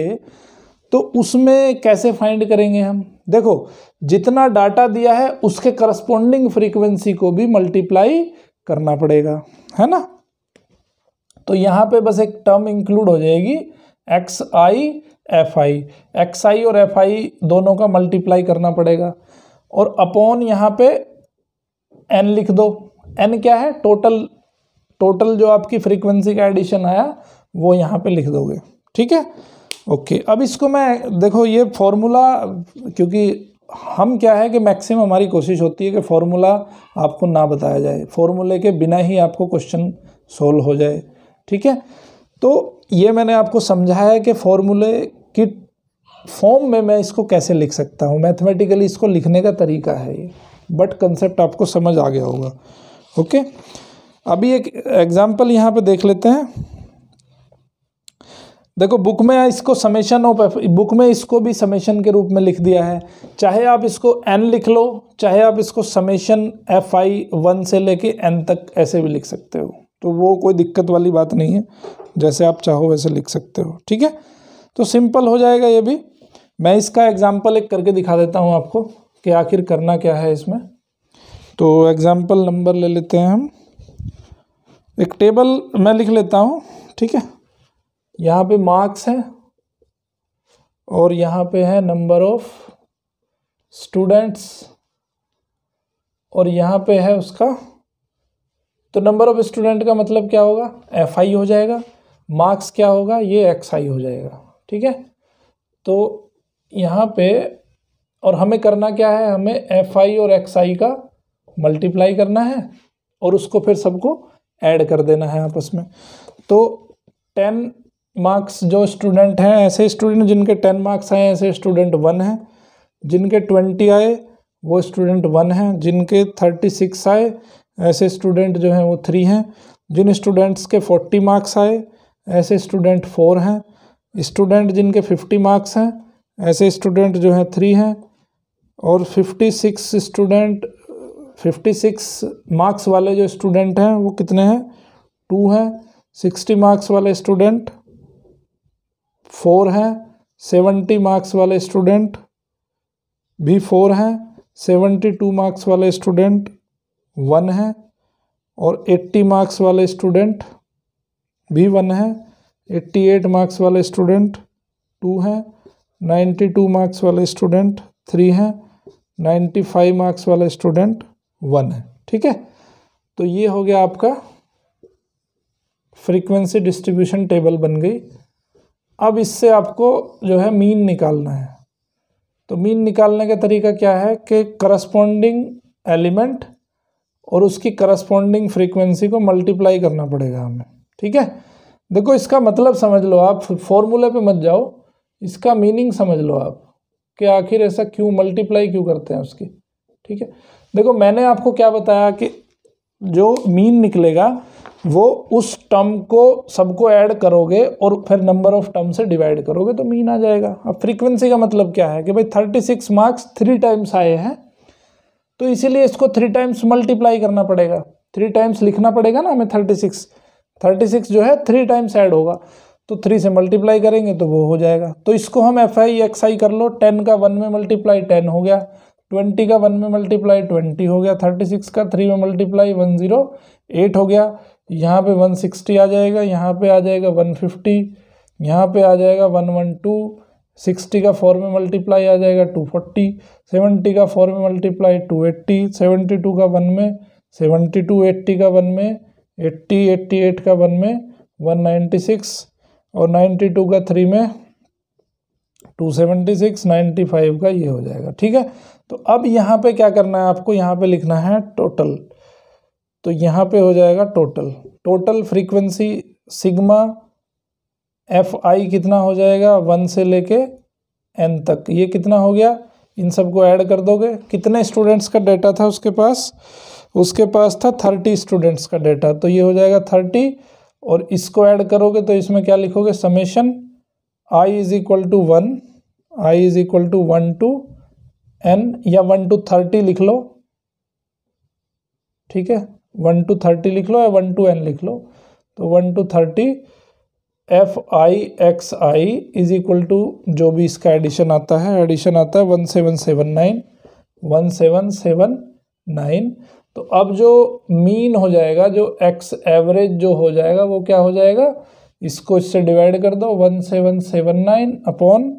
तो उसमें कैसे फाइंड करेंगे हम देखो जितना डाटा दिया है उसके करस्पोंडिंग फ्रीक्वेंसी को भी मल्टीप्लाई करना पड़ेगा है ना तो यहाँ पे बस एक टर्म इंक्लूड हो जाएगी x i f I x i और एफ आई दोनों का मल्टीप्लाई करना पड़ेगा और अपॉन यहाँ पे एन लिख दो एन क्या है टोटल टोटल जो आपकी फ्रीक्वेंसी का एडिशन आया वो यहाँ पे लिख दोगे ठीक है ओके अब इसको मैं देखो ये फॉर्मूला क्योंकि हम क्या है कि मैक्सिमम हमारी कोशिश होती है कि फॉर्मूला आपको ना बताया जाए फॉर्मूले के बिना ही आपको क्वेश्चन सोल्व हो जाए ठीक है तो ये मैंने आपको समझाया है कि फॉर्मूले की फॉर्म में मैं इसको कैसे लिख सकता हूँ मैथमेटिकली इसको लिखने का तरीका है ये बट कंसेप्ट आपको समझ आ गया होगा ओके अभी एक एग्ज़ाम्पल यहाँ पे देख लेते हैं देखो बुक में इसको समेशन ऑफ बुक में इसको भी समेशन के रूप में लिख दिया है चाहे आप इसको एन लिख लो चाहे आप इसको समेशन एफ आई वन से लेके एन तक ऐसे भी लिख सकते हो तो वो कोई दिक्कत वाली बात नहीं है जैसे आप चाहो वैसे लिख सकते हो ठीक है तो सिंपल हो जाएगा ये भी मैं इसका एग्ज़ाम्पल एक करके दिखा देता हूँ आपको कि आखिर करना क्या है इसमें तो एग्ज़ाम्पल नंबर ले लेते हैं हम एक टेबल मैं लिख लेता हूँ ठीक है यहाँ पे मार्क्स हैं और यहाँ पे है नंबर ऑफ स्टूडेंट्स और यहाँ पे है उसका तो नंबर ऑफ स्टूडेंट का मतलब क्या होगा एफ आई हो जाएगा मार्क्स क्या होगा ये एक्स आई हो जाएगा ठीक है तो यहाँ पे और हमें करना क्या है हमें एफ आई और एक्स आई का मल्टीप्लाई करना है और उसको फिर सबको ऐड कर देना है आपस में तो टेन मार्क्स जो स्टूडेंट हैं ऐसे स्टूडेंट जिनके टेन मार्क्स आए ऐसे स्टूडेंट वन हैं जिनके ट्वेंटी आए वो स्टूडेंट वन हैं जिनके थर्टी सिक्स आए ऐसे स्टूडेंट जो हैं वो थ्री हैं जिन स्टूडेंट्स के फोर्टी मार्क्स आए ऐसे स्टूडेंट फोर हैं स्टूडेंट जिनके फिफ्टी मार्क्स हैं ऐसे स्टूडेंट जो हैं थ्री हैं और fifty six student fifty six marks वाले जो स्टूडेंट हैं वो कितने हैं टू हैं सिक्सटी मार्क्स वाले स्टूडेंट फोर हैं सेवेंटी मार्क्स वाले स्टूडेंट भी फोर हैं सेवेंटी टू मार्क्स वाले स्टूडेंट वन हैं और एट्टी मार्क्स वाले स्टूडेंट भी वन हैं एट्टी एट मार्क्स वाले स्टूडेंट टू हैं नाइन्टी टू मार्क्स वाले स्टूडेंट थ्री हैं नाइन्टी फाइव मार्क्स वाले स्टूडेंट वन है ठीक है तो ये हो गया आपका फ्रीक्वेंसी डिस्ट्रीब्यूशन टेबल बन गई अब इससे आपको जो है मीन निकालना है तो मीन निकालने का तरीका क्या है कि करस्पॉन्डिंग एलिमेंट और उसकी करस्पॉन्डिंग फ्रीक्वेंसी को मल्टीप्लाई करना पड़ेगा हमें ठीक है देखो इसका मतलब समझ लो आप फॉर्मूले पे मत जाओ इसका मीनिंग समझ लो आप कि आखिर ऐसा क्यों मल्टीप्लाई क्यों करते हैं उसकी ठीक है देखो मैंने आपको क्या बताया कि जो मीन निकलेगा वो उस टर्म को सबको ऐड करोगे और फिर नंबर ऑफ टर्म से डिवाइड करोगे तो मीन आ जाएगा अब फ्रीक्वेंसी का मतलब क्या है कि भाई thirty six marks three times आए हैं तो इसीलिए इसको थ्री टाइम्स मल्टीप्लाई करना पड़ेगा थ्री टाइम्स लिखना पड़ेगा ना हमें थर्टी सिक्स थर्टी सिक्स जो है थ्री टाइम्स ऐड होगा तो थ्री से मल्टीप्लाई करेंगे तो वो हो जाएगा तो इसको हम एफ आई एक्स आई कर लो टेन का वन में मल्टीप्लाई टेन हो गया ट्वेंटी का वन में मल्टीप्लाई ट्वेंटी हो गया थर्टी सिक्स का थ्री में मल्टीप्लाई वन ज़ीरो एट हो गया यहाँ पे 160 आ जाएगा यहाँ पे आ जाएगा 150 यहाँ पर आ जाएगा 112 सिक्सटी का फोर में मल्टीप्लाई आ जाएगा टू फोर्टी सेवेंटी का फोर में multiply two eighty seventy two का वन में सेवेंटी टू एट्टी का वन में एट्टी एट्टी एट का वन में वन नाइन्टी सिक्स और नाइन्टी टू का थ्री में two seventy six ninety five का ये हो जाएगा ठीक है तो अब यहाँ पे क्या करना है आपको यहाँ पे लिखना है टोटल तो यहाँ पे हो जाएगा total total frequency sigma f i कितना हो जाएगा वन से लेके एन तक ये कितना हो गया इन सबको ऐड कर दोगे कितने स्टूडेंट्स का डेटा था उसके पास उसके पास था थर्टी स्टूडेंट्स का डेटा तो ये हो जाएगा थर्टी और इसको ऐड करोगे तो इसमें क्या लिखोगे summation i is equal to one i is equal to one to n या वन टू थर्टी लिख लो ठीक है वन टू थर्टी लिख लो या वन टू एन लिख लो तो one to thirty F I x I is equal to जो भी इसका एडिशन आता है एडिशन आता है one seven seven nine one seven seven nine तो अब जो मीन हो जाएगा जो एक्स एवरेज जो हो जाएगा वो क्या हो जाएगा इसको इससे डिवाइड कर दो one seven seven nine upon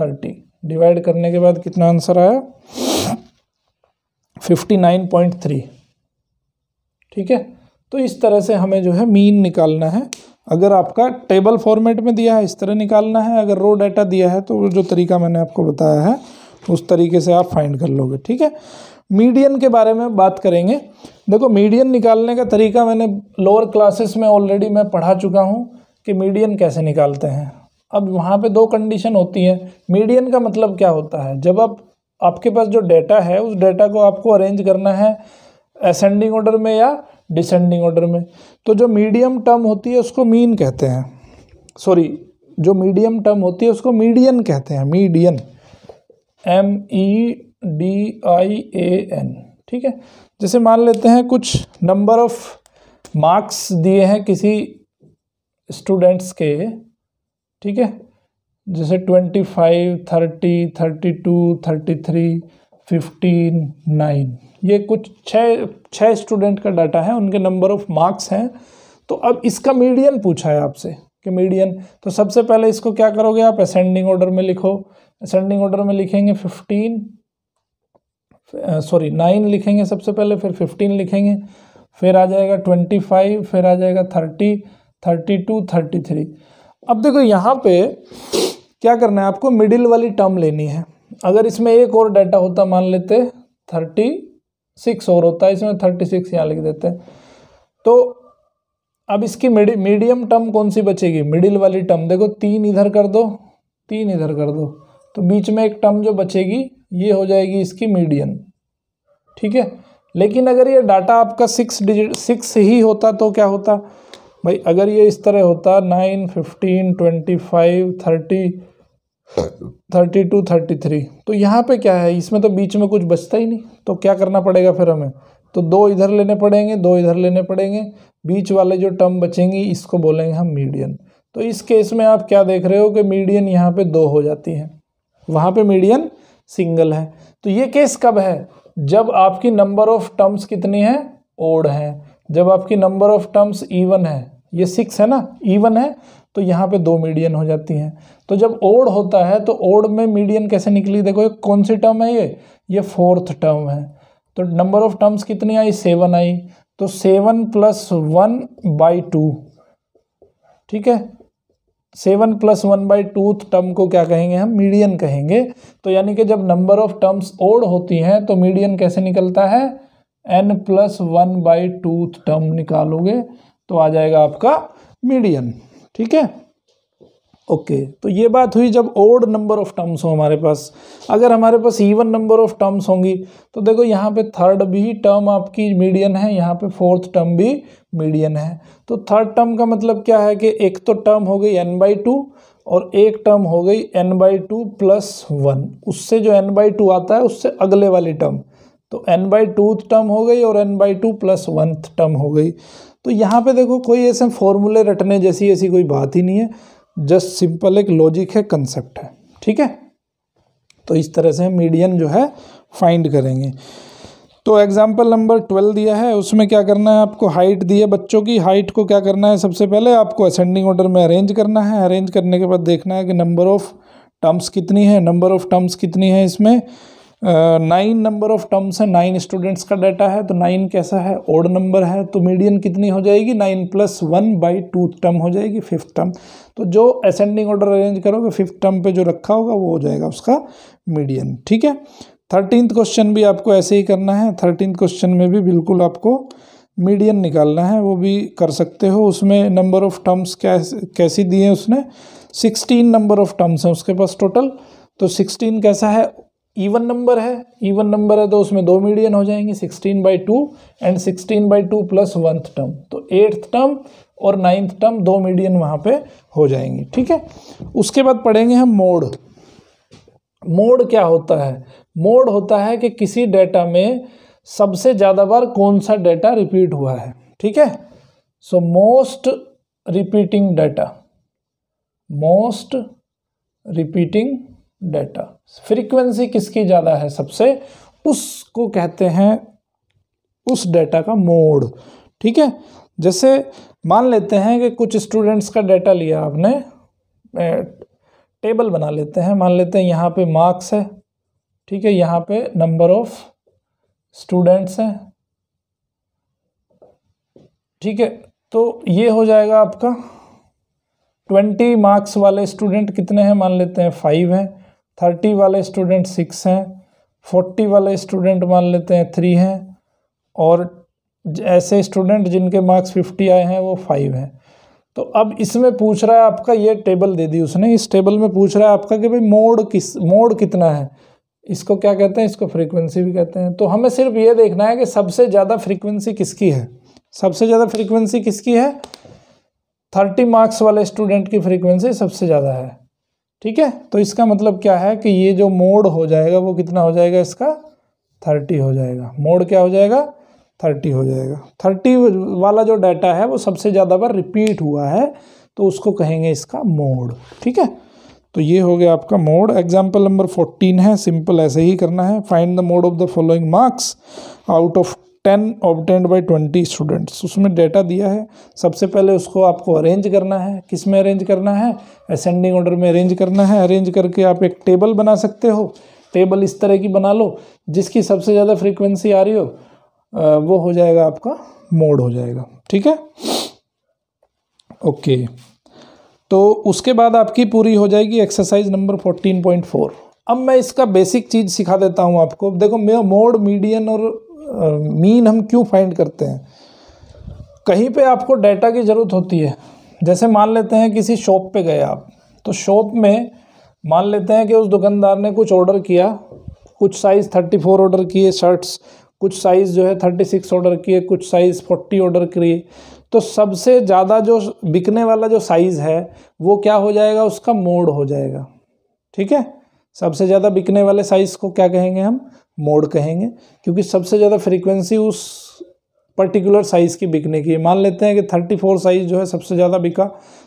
thirty divide करने के बाद कितना आंसर आया फिफ्टी नाइन पॉइंट थ्री ठीक है तो इस तरह से हमें जो है मीन निकालना है अगर आपका टेबल फॉर्मेट में दिया है इस तरह निकालना है अगर रो डाटा दिया है तो जो तरीका मैंने आपको बताया है उस तरीके से आप फाइंड कर लोगे ठीक है मीडियन के बारे में बात करेंगे देखो मीडियन निकालने का तरीका मैंने लोअर क्लासेस में ऑलरेडी मैं पढ़ा चुका हूँ कि मीडियन कैसे निकालते हैं अब वहाँ पे दो कंडीशन होती है मीडियन का मतलब क्या होता है जब आप आपके पास जो डेटा है उस डेटा को आपको अरेंज करना है असेंडिंग ऑर्डर में या डिसेंडिंग ऑर्डर में तो जो मीडियम टर्म होती है उसको मीन कहते हैं सॉरी जो मीडियम टर्म होती है उसको मीडियन कहते हैं median M E D I A N ठीक है जैसे मान लेते हैं कुछ नंबर ऑफ मार्क्स दिए हैं किसी स्टूडेंट्स के ठीक है जैसे twenty five thirty thirty two thirty three fifteen nine ये कुछ छः छः स्टूडेंट का डाटा है उनके नंबर ऑफ मार्क्स हैं तो अब इसका मीडियन पूछा है आपसे कि मीडियन तो सबसे पहले इसको क्या करोगे आप असेंडिंग ऑर्डर में लिखो असेंडिंग ऑर्डर में लिखेंगे फिफ्टीन सॉरी नाइन लिखेंगे सबसे पहले फिर फिफ्टीन लिखेंगे फिर आ जाएगा ट्वेंटी फाइव फिर आ जाएगा thirty thirty two thirty three अब देखो यहाँ पे क्या करना है आपको मिडिल वाली टर्म लेनी है अगर इसमें एक और डाटा होता मान लेते थर्टी सिक्स और होता है इसमें थर्टी सिक्स यहाँ लिख देते हैं तो अब इसकी मीडियम टर्म कौन सी बचेगी मिडिल वाली टर्म देखो तीन इधर कर दो तीन इधर कर दो तो बीच में एक टर्म जो बचेगी ये हो जाएगी इसकी मीडियन ठीक है लेकिन अगर ये डाटा आपका सिक्स डिजिट सिक्स ही होता तो क्या होता भाई अगर ये इस तरह होता nine fifteen twenty five thirty thirty two thirty three तो यहाँ पे क्या है इसमें तो बीच में कुछ बचता ही नहीं तो क्या करना पड़ेगा फिर हमें तो दो इधर लेने पड़ेंगे दो इधर लेने पड़ेंगे बीच वाले जो टर्म बचेंगी इसको बोलेंगे हम मीडियन तो इस केस में आप क्या देख रहे हो कि मीडियन यहाँ पे दो हो जाती है वहाँ पे मीडियन सिंगल है तो ये केस कब है जब आपकी नंबर ऑफ टर्म्स कितनी है ओड है जब आपकी नंबर ऑफ टर्म्स ईवन है ये सिक्स है ना ईवन है तो यहाँ पे दो मीडियन हो जाती हैं तो जब ओड होता है तो ओड में मीडियन कैसे निकली देखो ये कौन सी टर्म है ये ये फोर्थ टर्म है तो नंबर ऑफ टर्म्स कितनी आई सेवन आई तो seven plus one by two ठीक है seven plus one by two term को क्या कहेंगे हम मीडियन कहेंगे तो यानी कि जब नंबर ऑफ टर्म्स ओड होती हैं तो मीडियन कैसे निकलता है N plus one by two term निकालोगे तो आ जाएगा आपका मीडियन ठीक है ओके okay, तो ये बात हुई जब ओड नंबर ऑफ टर्म्स हो हमारे पास अगर हमारे पास इवन नंबर ऑफ टर्म्स होंगी तो देखो यहाँ पे थर्ड भी टर्म आपकी मीडियन है यहाँ पे फोर्थ टर्म भी मीडियन है तो थर्ड टर्म का मतलब क्या है कि एक तो टर्म हो गई एन बाई टू और एक टर्म हो गई N by two plus one उससे जो एन बाई टू आता है उससे अगले वाली टर्म तो एन बाई टू टर्म हो गई और N by two plus one term हो गई तो यहाँ पे देखो कोई ऐसे फॉर्मूले रटने जैसी ऐसी कोई बात ही नहीं है जस्ट सिंपल एक लॉजिक है कंसेप्ट है ठीक है तो इस तरह से हम मीडियन जो है फाइंड करेंगे तो एग्जाम्पल नंबर ट्वेल्व दिया है उसमें क्या करना है आपको हाइट दी है बच्चों की हाइट को क्या करना है सबसे पहले आपको असेंडिंग ऑर्डर में अरेंज करना है अरेंज करने के बाद देखना है कि नंबर ऑफ़ टर्म्स कितनी है नंबर ऑफ़ टर्म्स कितनी है इसमें नाइन नंबर ऑफ टर्म्स है नाइन स्टूडेंट्स का डाटा है तो नाइन कैसा है ओड नंबर है तो मीडियन कितनी हो जाएगी nine plus one by two term हो जाएगी फिफ्थ टर्म तो जो असेंडिंग ऑर्डर अरेंज करोगे फिफ्थ टर्म पे जो रखा होगा वो हो जाएगा उसका मीडियन ठीक है थर्टीन क्वेश्चन भी आपको ऐसे ही करना है थर्टींथ क्वेश्चन में भी बिल्कुल आपको मीडियन निकालना है वो भी कर सकते हो उसमें नंबर ऑफ टर्म्स कैसे कैसी दिए उसने सिक्सटीन नंबर ऑफ टर्म्स हैं उसके पास टोटल तो सिक्सटीन कैसा है ईवन नंबर है ईवन नंबर है तो उसमें दो मीडियन हो जाएंगे sixteen by two and sixteen by two plus oneth term तो एट्थ टर्म और नाइन्थ टर्म दो मीडियन वहाँ पे हो जाएंगे ठीक है उसके बाद पढ़ेंगे हम मोड मोड क्या होता है मोड होता है कि किसी डेटा में सबसे ज़्यादा बार कौन सा डेटा रिपीट हुआ है ठीक है so most repeating data most repeating data frequency किसकी ज़्यादा है सबसे उसको कहते हैं उस डेटा का मोड ठीक है जैसे मान लेते हैं कि कुछ स्टूडेंट्स का डेटा लिया आपने टेबल बना लेते हैं मान लेते हैं यहाँ पे मार्क्स है ठीक है यहाँ पे नंबर ऑफ स्टूडेंट्स हैं ठीक है तो ये हो जाएगा आपका ट्वेंटी मार्क्स वाले स्टूडेंट कितने हैं मान लेते हैं फाइव हैं थर्टी वाले स्टूडेंट सिक्स हैं फोर्टी वाले स्टूडेंट मान लेते हैं थ्री हैं और ऐसे स्टूडेंट जिनके मार्क्स फिफ्टी आए हैं वो फाइव हैं तो अब इसमें पूछ रहा है आपका ये टेबल दे दी उसने इस टेबल में पूछ रहा है आपका कि भाई मोड किस मोड कितना है इसको क्या कहते हैं इसको फ्रीक्वेंसी भी कहते हैं तो हमें सिर्फ ये देखना है कि सबसे ज़्यादा फ्रीक्वेंसी किसकी है सबसे ज़्यादा फ्रीक्वेंसी किसकी है थर्टी मार्क्स वाले स्टूडेंट की फ्रीक्वेंसी सबसे ज़्यादा है ठीक है तो इसका मतलब क्या है कि ये जो मोड हो जाएगा वो कितना हो जाएगा इसका थर्टी हो जाएगा मोड क्या हो जाएगा थर्टी हो जाएगा थर्टी वाला जो डाटा है वो सबसे ज़्यादा बार रिपीट हुआ है तो उसको कहेंगे इसका मोड ठीक है तो ये हो गया आपका मोड एग्जाम्पल नंबर फोर्टीन है सिंपल ऐसे ही करना है find the mode of the following marks out of ten obtained by twenty students उसमें डेटा दिया है सबसे पहले उसको आपको अरेंज करना है किस में अरेंज करना है असेंडिंग ऑर्डर में अरेंज करना है अरेंज करके आप एक टेबल बना सकते हो टेबल इस तरह की बना लो जिसकी सबसे ज़्यादा फ्रीक्वेंसी आ रही हो वो हो जाएगा आपका मोड हो जाएगा ठीक है ओके तो उसके बाद आपकी पूरी हो जाएगी exercise number fourteen point four अब मैं इसका बेसिक चीज़ सिखा देता हूँ आपको देखो मेरा मोड मीडियन और मीन हम क्यों फाइंड करते हैं कहीं पे आपको डाटा की ज़रूरत होती है जैसे मान लेते हैं किसी शॉप पे गए आप तो शॉप में मान लेते हैं कि उस दुकानदार ने कुछ ऑर्डर किया कुछ साइज़ थर्टी फोर ऑर्डर किए शर्ट्स कुछ साइज़ जो है थर्टी सिक्स ऑर्डर किए कुछ साइज़ फोर्टी ऑर्डर किए तो सबसे ज़्यादा जो बिकने वाला जो साइज़ है वो क्या हो जाएगा उसका मोड हो जाएगा ठीक है सबसे ज़्यादा बिकने वाले साइज़ को क्या कहेंगे हम मोड कहेंगे क्योंकि सबसे ज़्यादा फ्रीक्वेंसी उस पर्टिकुलर साइज़ की बिकने की मान लेते हैं कि थर्टी फोर साइज़ जो है सबसे ज़्यादा बिका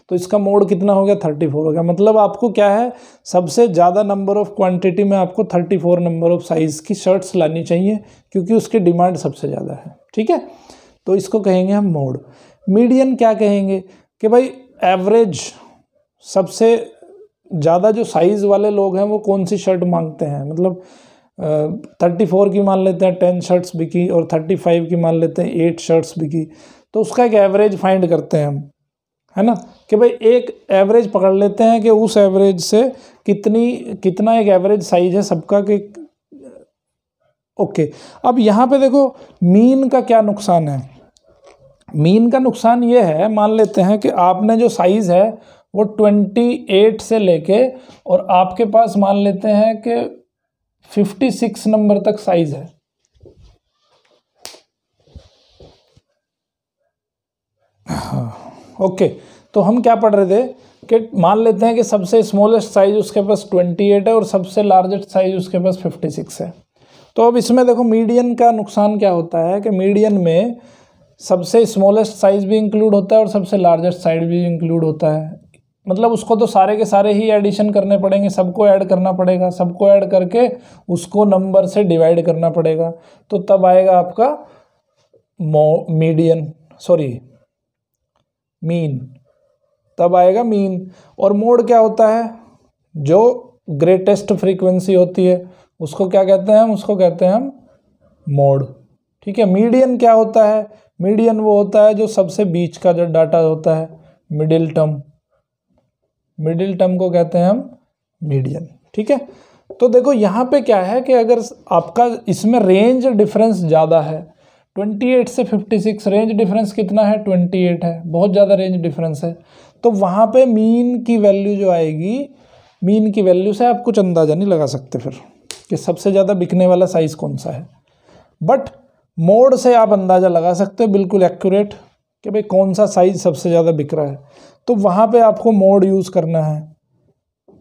तो इसका मोड कितना हो गया थर्टी फोर हो गया मतलब आपको क्या है सबसे ज़्यादा नंबर ऑफ़ क्वांटिटी में आपको thirty four number of size की शर्ट्स लानी चाहिए क्योंकि उसकी डिमांड सबसे ज़्यादा है ठीक है तो इसको कहेंगे हम मोड मीडियन क्या कहेंगे कि भाई एवरेज सबसे ज़्यादा जो साइज़ वाले लोग हैं वो कौन सी शर्ट मांगते हैं मतलब थर्टी फोर की मान लेते हैं टेन शर्ट्स बिकी और थर्टी फाइव की मान लेते हैं एट शर्ट्स बिकी तो उसका एक एवरेज फाइंड करते हैं हम है ना कि भाई एक एवरेज पकड़ लेते हैं कि उस एवरेज से कितनी कितना एक एवरेज साइज है सबका कि ओके अब यहाँ पे देखो मीन का क्या नुकसान है मीन का नुकसान ये है मान लेते हैं कि आपने जो साइज़ है वो ट्वेंटी एट से लेके और आपके पास मान लेते हैं कि फिफ्टी सिक्स नंबर तक साइज है हाँ ओके तो हम क्या पढ़ रहे थे कि मान लेते हैं कि सबसे स्मॉलेस्ट साइज उसके पास ट्वेंटी एट है और सबसे लार्जेस्ट साइज उसके पास फिफ्टी सिक्स है तो अब इसमें देखो मीडियन का नुकसान क्या होता है कि मीडियन में सबसे स्मॉलेस्ट साइज भी इंक्लूड होता है और सबसे लार्जेस्ट साइज भी इंक्लूड होता है मतलब उसको तो सारे के सारे ही एडिशन करने पड़ेंगे सबको ऐड करना पड़ेगा सबको ऐड करके उसको नंबर से डिवाइड करना पड़ेगा तो तब आएगा आपका मो मीडियन सॉरी मीन तब आएगा मीन और मोड क्या होता है जो ग्रेटेस्ट फ्रीक्वेंसी होती है उसको क्या कहते हैं हम उसको कहते हैं हम मोड ठीक है मीडियन क्या होता है मीडियन वो होता है जो सबसे बीच का जो डाटा होता है मिडिल टर्म मिडिल टर्म को कहते हैं हम मीडियन ठीक है तो देखो यहाँ पे क्या है कि अगर आपका इसमें रेंज डिफरेंस ज़्यादा है 28 से 56 रेंज डिफरेंस कितना है 28 है बहुत ज़्यादा रेंज डिफरेंस है तो वहाँ पे मीन की वैल्यू जो आएगी मीन की वैल्यू से आप कुछ अंदाज़ा नहीं लगा सकते फिर कि सबसे ज़्यादा बिकने वाला साइज़ कौन सा है बट मोड से आप अंदाज़ा लगा सकते हो बिल्कुल एक्यूरेट कि भाई कौन सा साइज़ सबसे ज़्यादा बिक रहा है तो वहाँ पे आपको मोड यूज़ करना है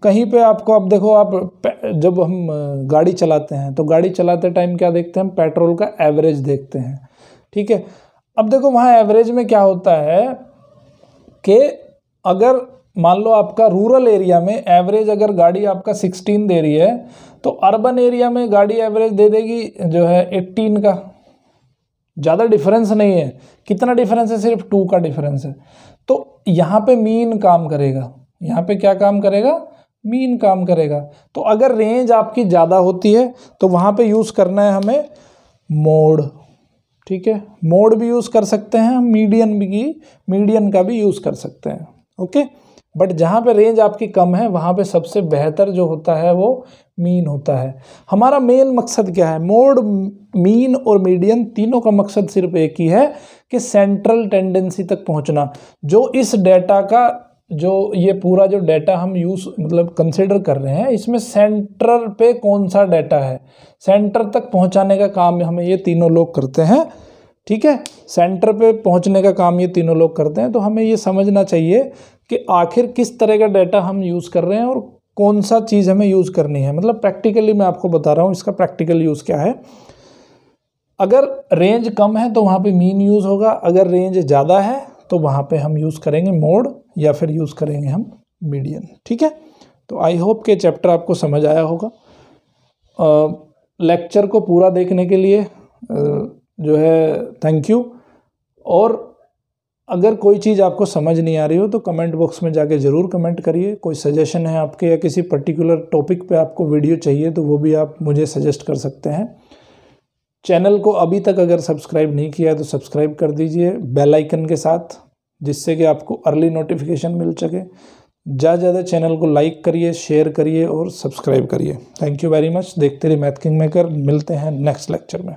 कहीं पे आपको आप देखो आप जब हम गाड़ी चलाते हैं तो गाड़ी चलाते टाइम क्या देखते हैं हम पेट्रोल का एवरेज देखते हैं ठीक है अब देखो वहाँ एवरेज में क्या होता है कि अगर मान लो आपका रूरल एरिया में एवरेज अगर गाड़ी आपका सिक्सटीन दे रही है तो अर्बन एरिया में गाड़ी एवरेज दे देगी जो है एट्टीन का ज़्यादा डिफरेंस नहीं है कितना डिफरेंस है सिर्फ टू का डिफरेंस है तो यहाँ पे मीन काम करेगा यहाँ पे क्या काम करेगा मीन काम करेगा तो अगर रेंज आपकी ज़्यादा होती है तो वहाँ पे यूज़ करना है हमें मोड ठीक है मोड भी यूज़ कर सकते हैं मीडियन भी मीडियन का भी यूज़ कर सकते हैं ओके बट जहाँ पे रेंज आपकी कम है वहाँ पे सबसे बेहतर जो होता है वो मीन होता है हमारा मेन मकसद क्या है मोड मीन और मीडियन तीनों का मकसद सिर्फ एक ही है कि सेंट्रल टेंडेंसी तक पहुंचना जो इस डेटा का जो ये पूरा जो डेटा हम यूज़ मतलब कंसिडर कर रहे हैं इसमें सेंटर पे कौन सा डेटा है सेंटर तक पहुंचाने का काम हमें ये तीनों लोग करते हैं ठीक है सेंटर पे पहुंचने का काम ये तीनों लोग करते हैं तो हमें ये समझना चाहिए कि आखिर किस तरह का डेटा हम यूज़ कर रहे हैं और कौन सा चीज़ हमें यूज़ करनी है मतलब प्रैक्टिकली मैं आपको बता रहा हूँ इसका प्रैक्टिकल यूज़ क्या है अगर रेंज कम है तो वहाँ पे मीन यूज़ होगा अगर रेंज ज़्यादा है तो वहाँ पे हम यूज़ करेंगे मोड या फिर यूज़ करेंगे हम मीडियन ठीक है तो आई होप के चैप्टर आपको समझ आया होगा लेक्चर को पूरा देखने के लिए जो है थैंक यू और अगर कोई चीज़ आपको समझ नहीं आ रही हो तो कमेंट बॉक्स में जाके ज़रूर कमेंट करिए कोई सजेशन है आपके या किसी पर्टिकुलर टॉपिक पे आपको वीडियो चाहिए तो वो भी आप मुझे सजेस्ट कर सकते हैं चैनल को अभी तक अगर सब्सक्राइब नहीं किया है तो सब्सक्राइब कर दीजिए बेल आइकन के साथ जिससे कि आपको अर्ली नोटिफिकेशन मिल सके ज़्यादा ज़्यादा चैनल को लाइक करिए शेयर करिए और सब्सक्राइब करिए थैंक यू वेरी मच देखते रहिए मैथ किंग मेकर मिलते हैं नेक्स्ट लेक्चर में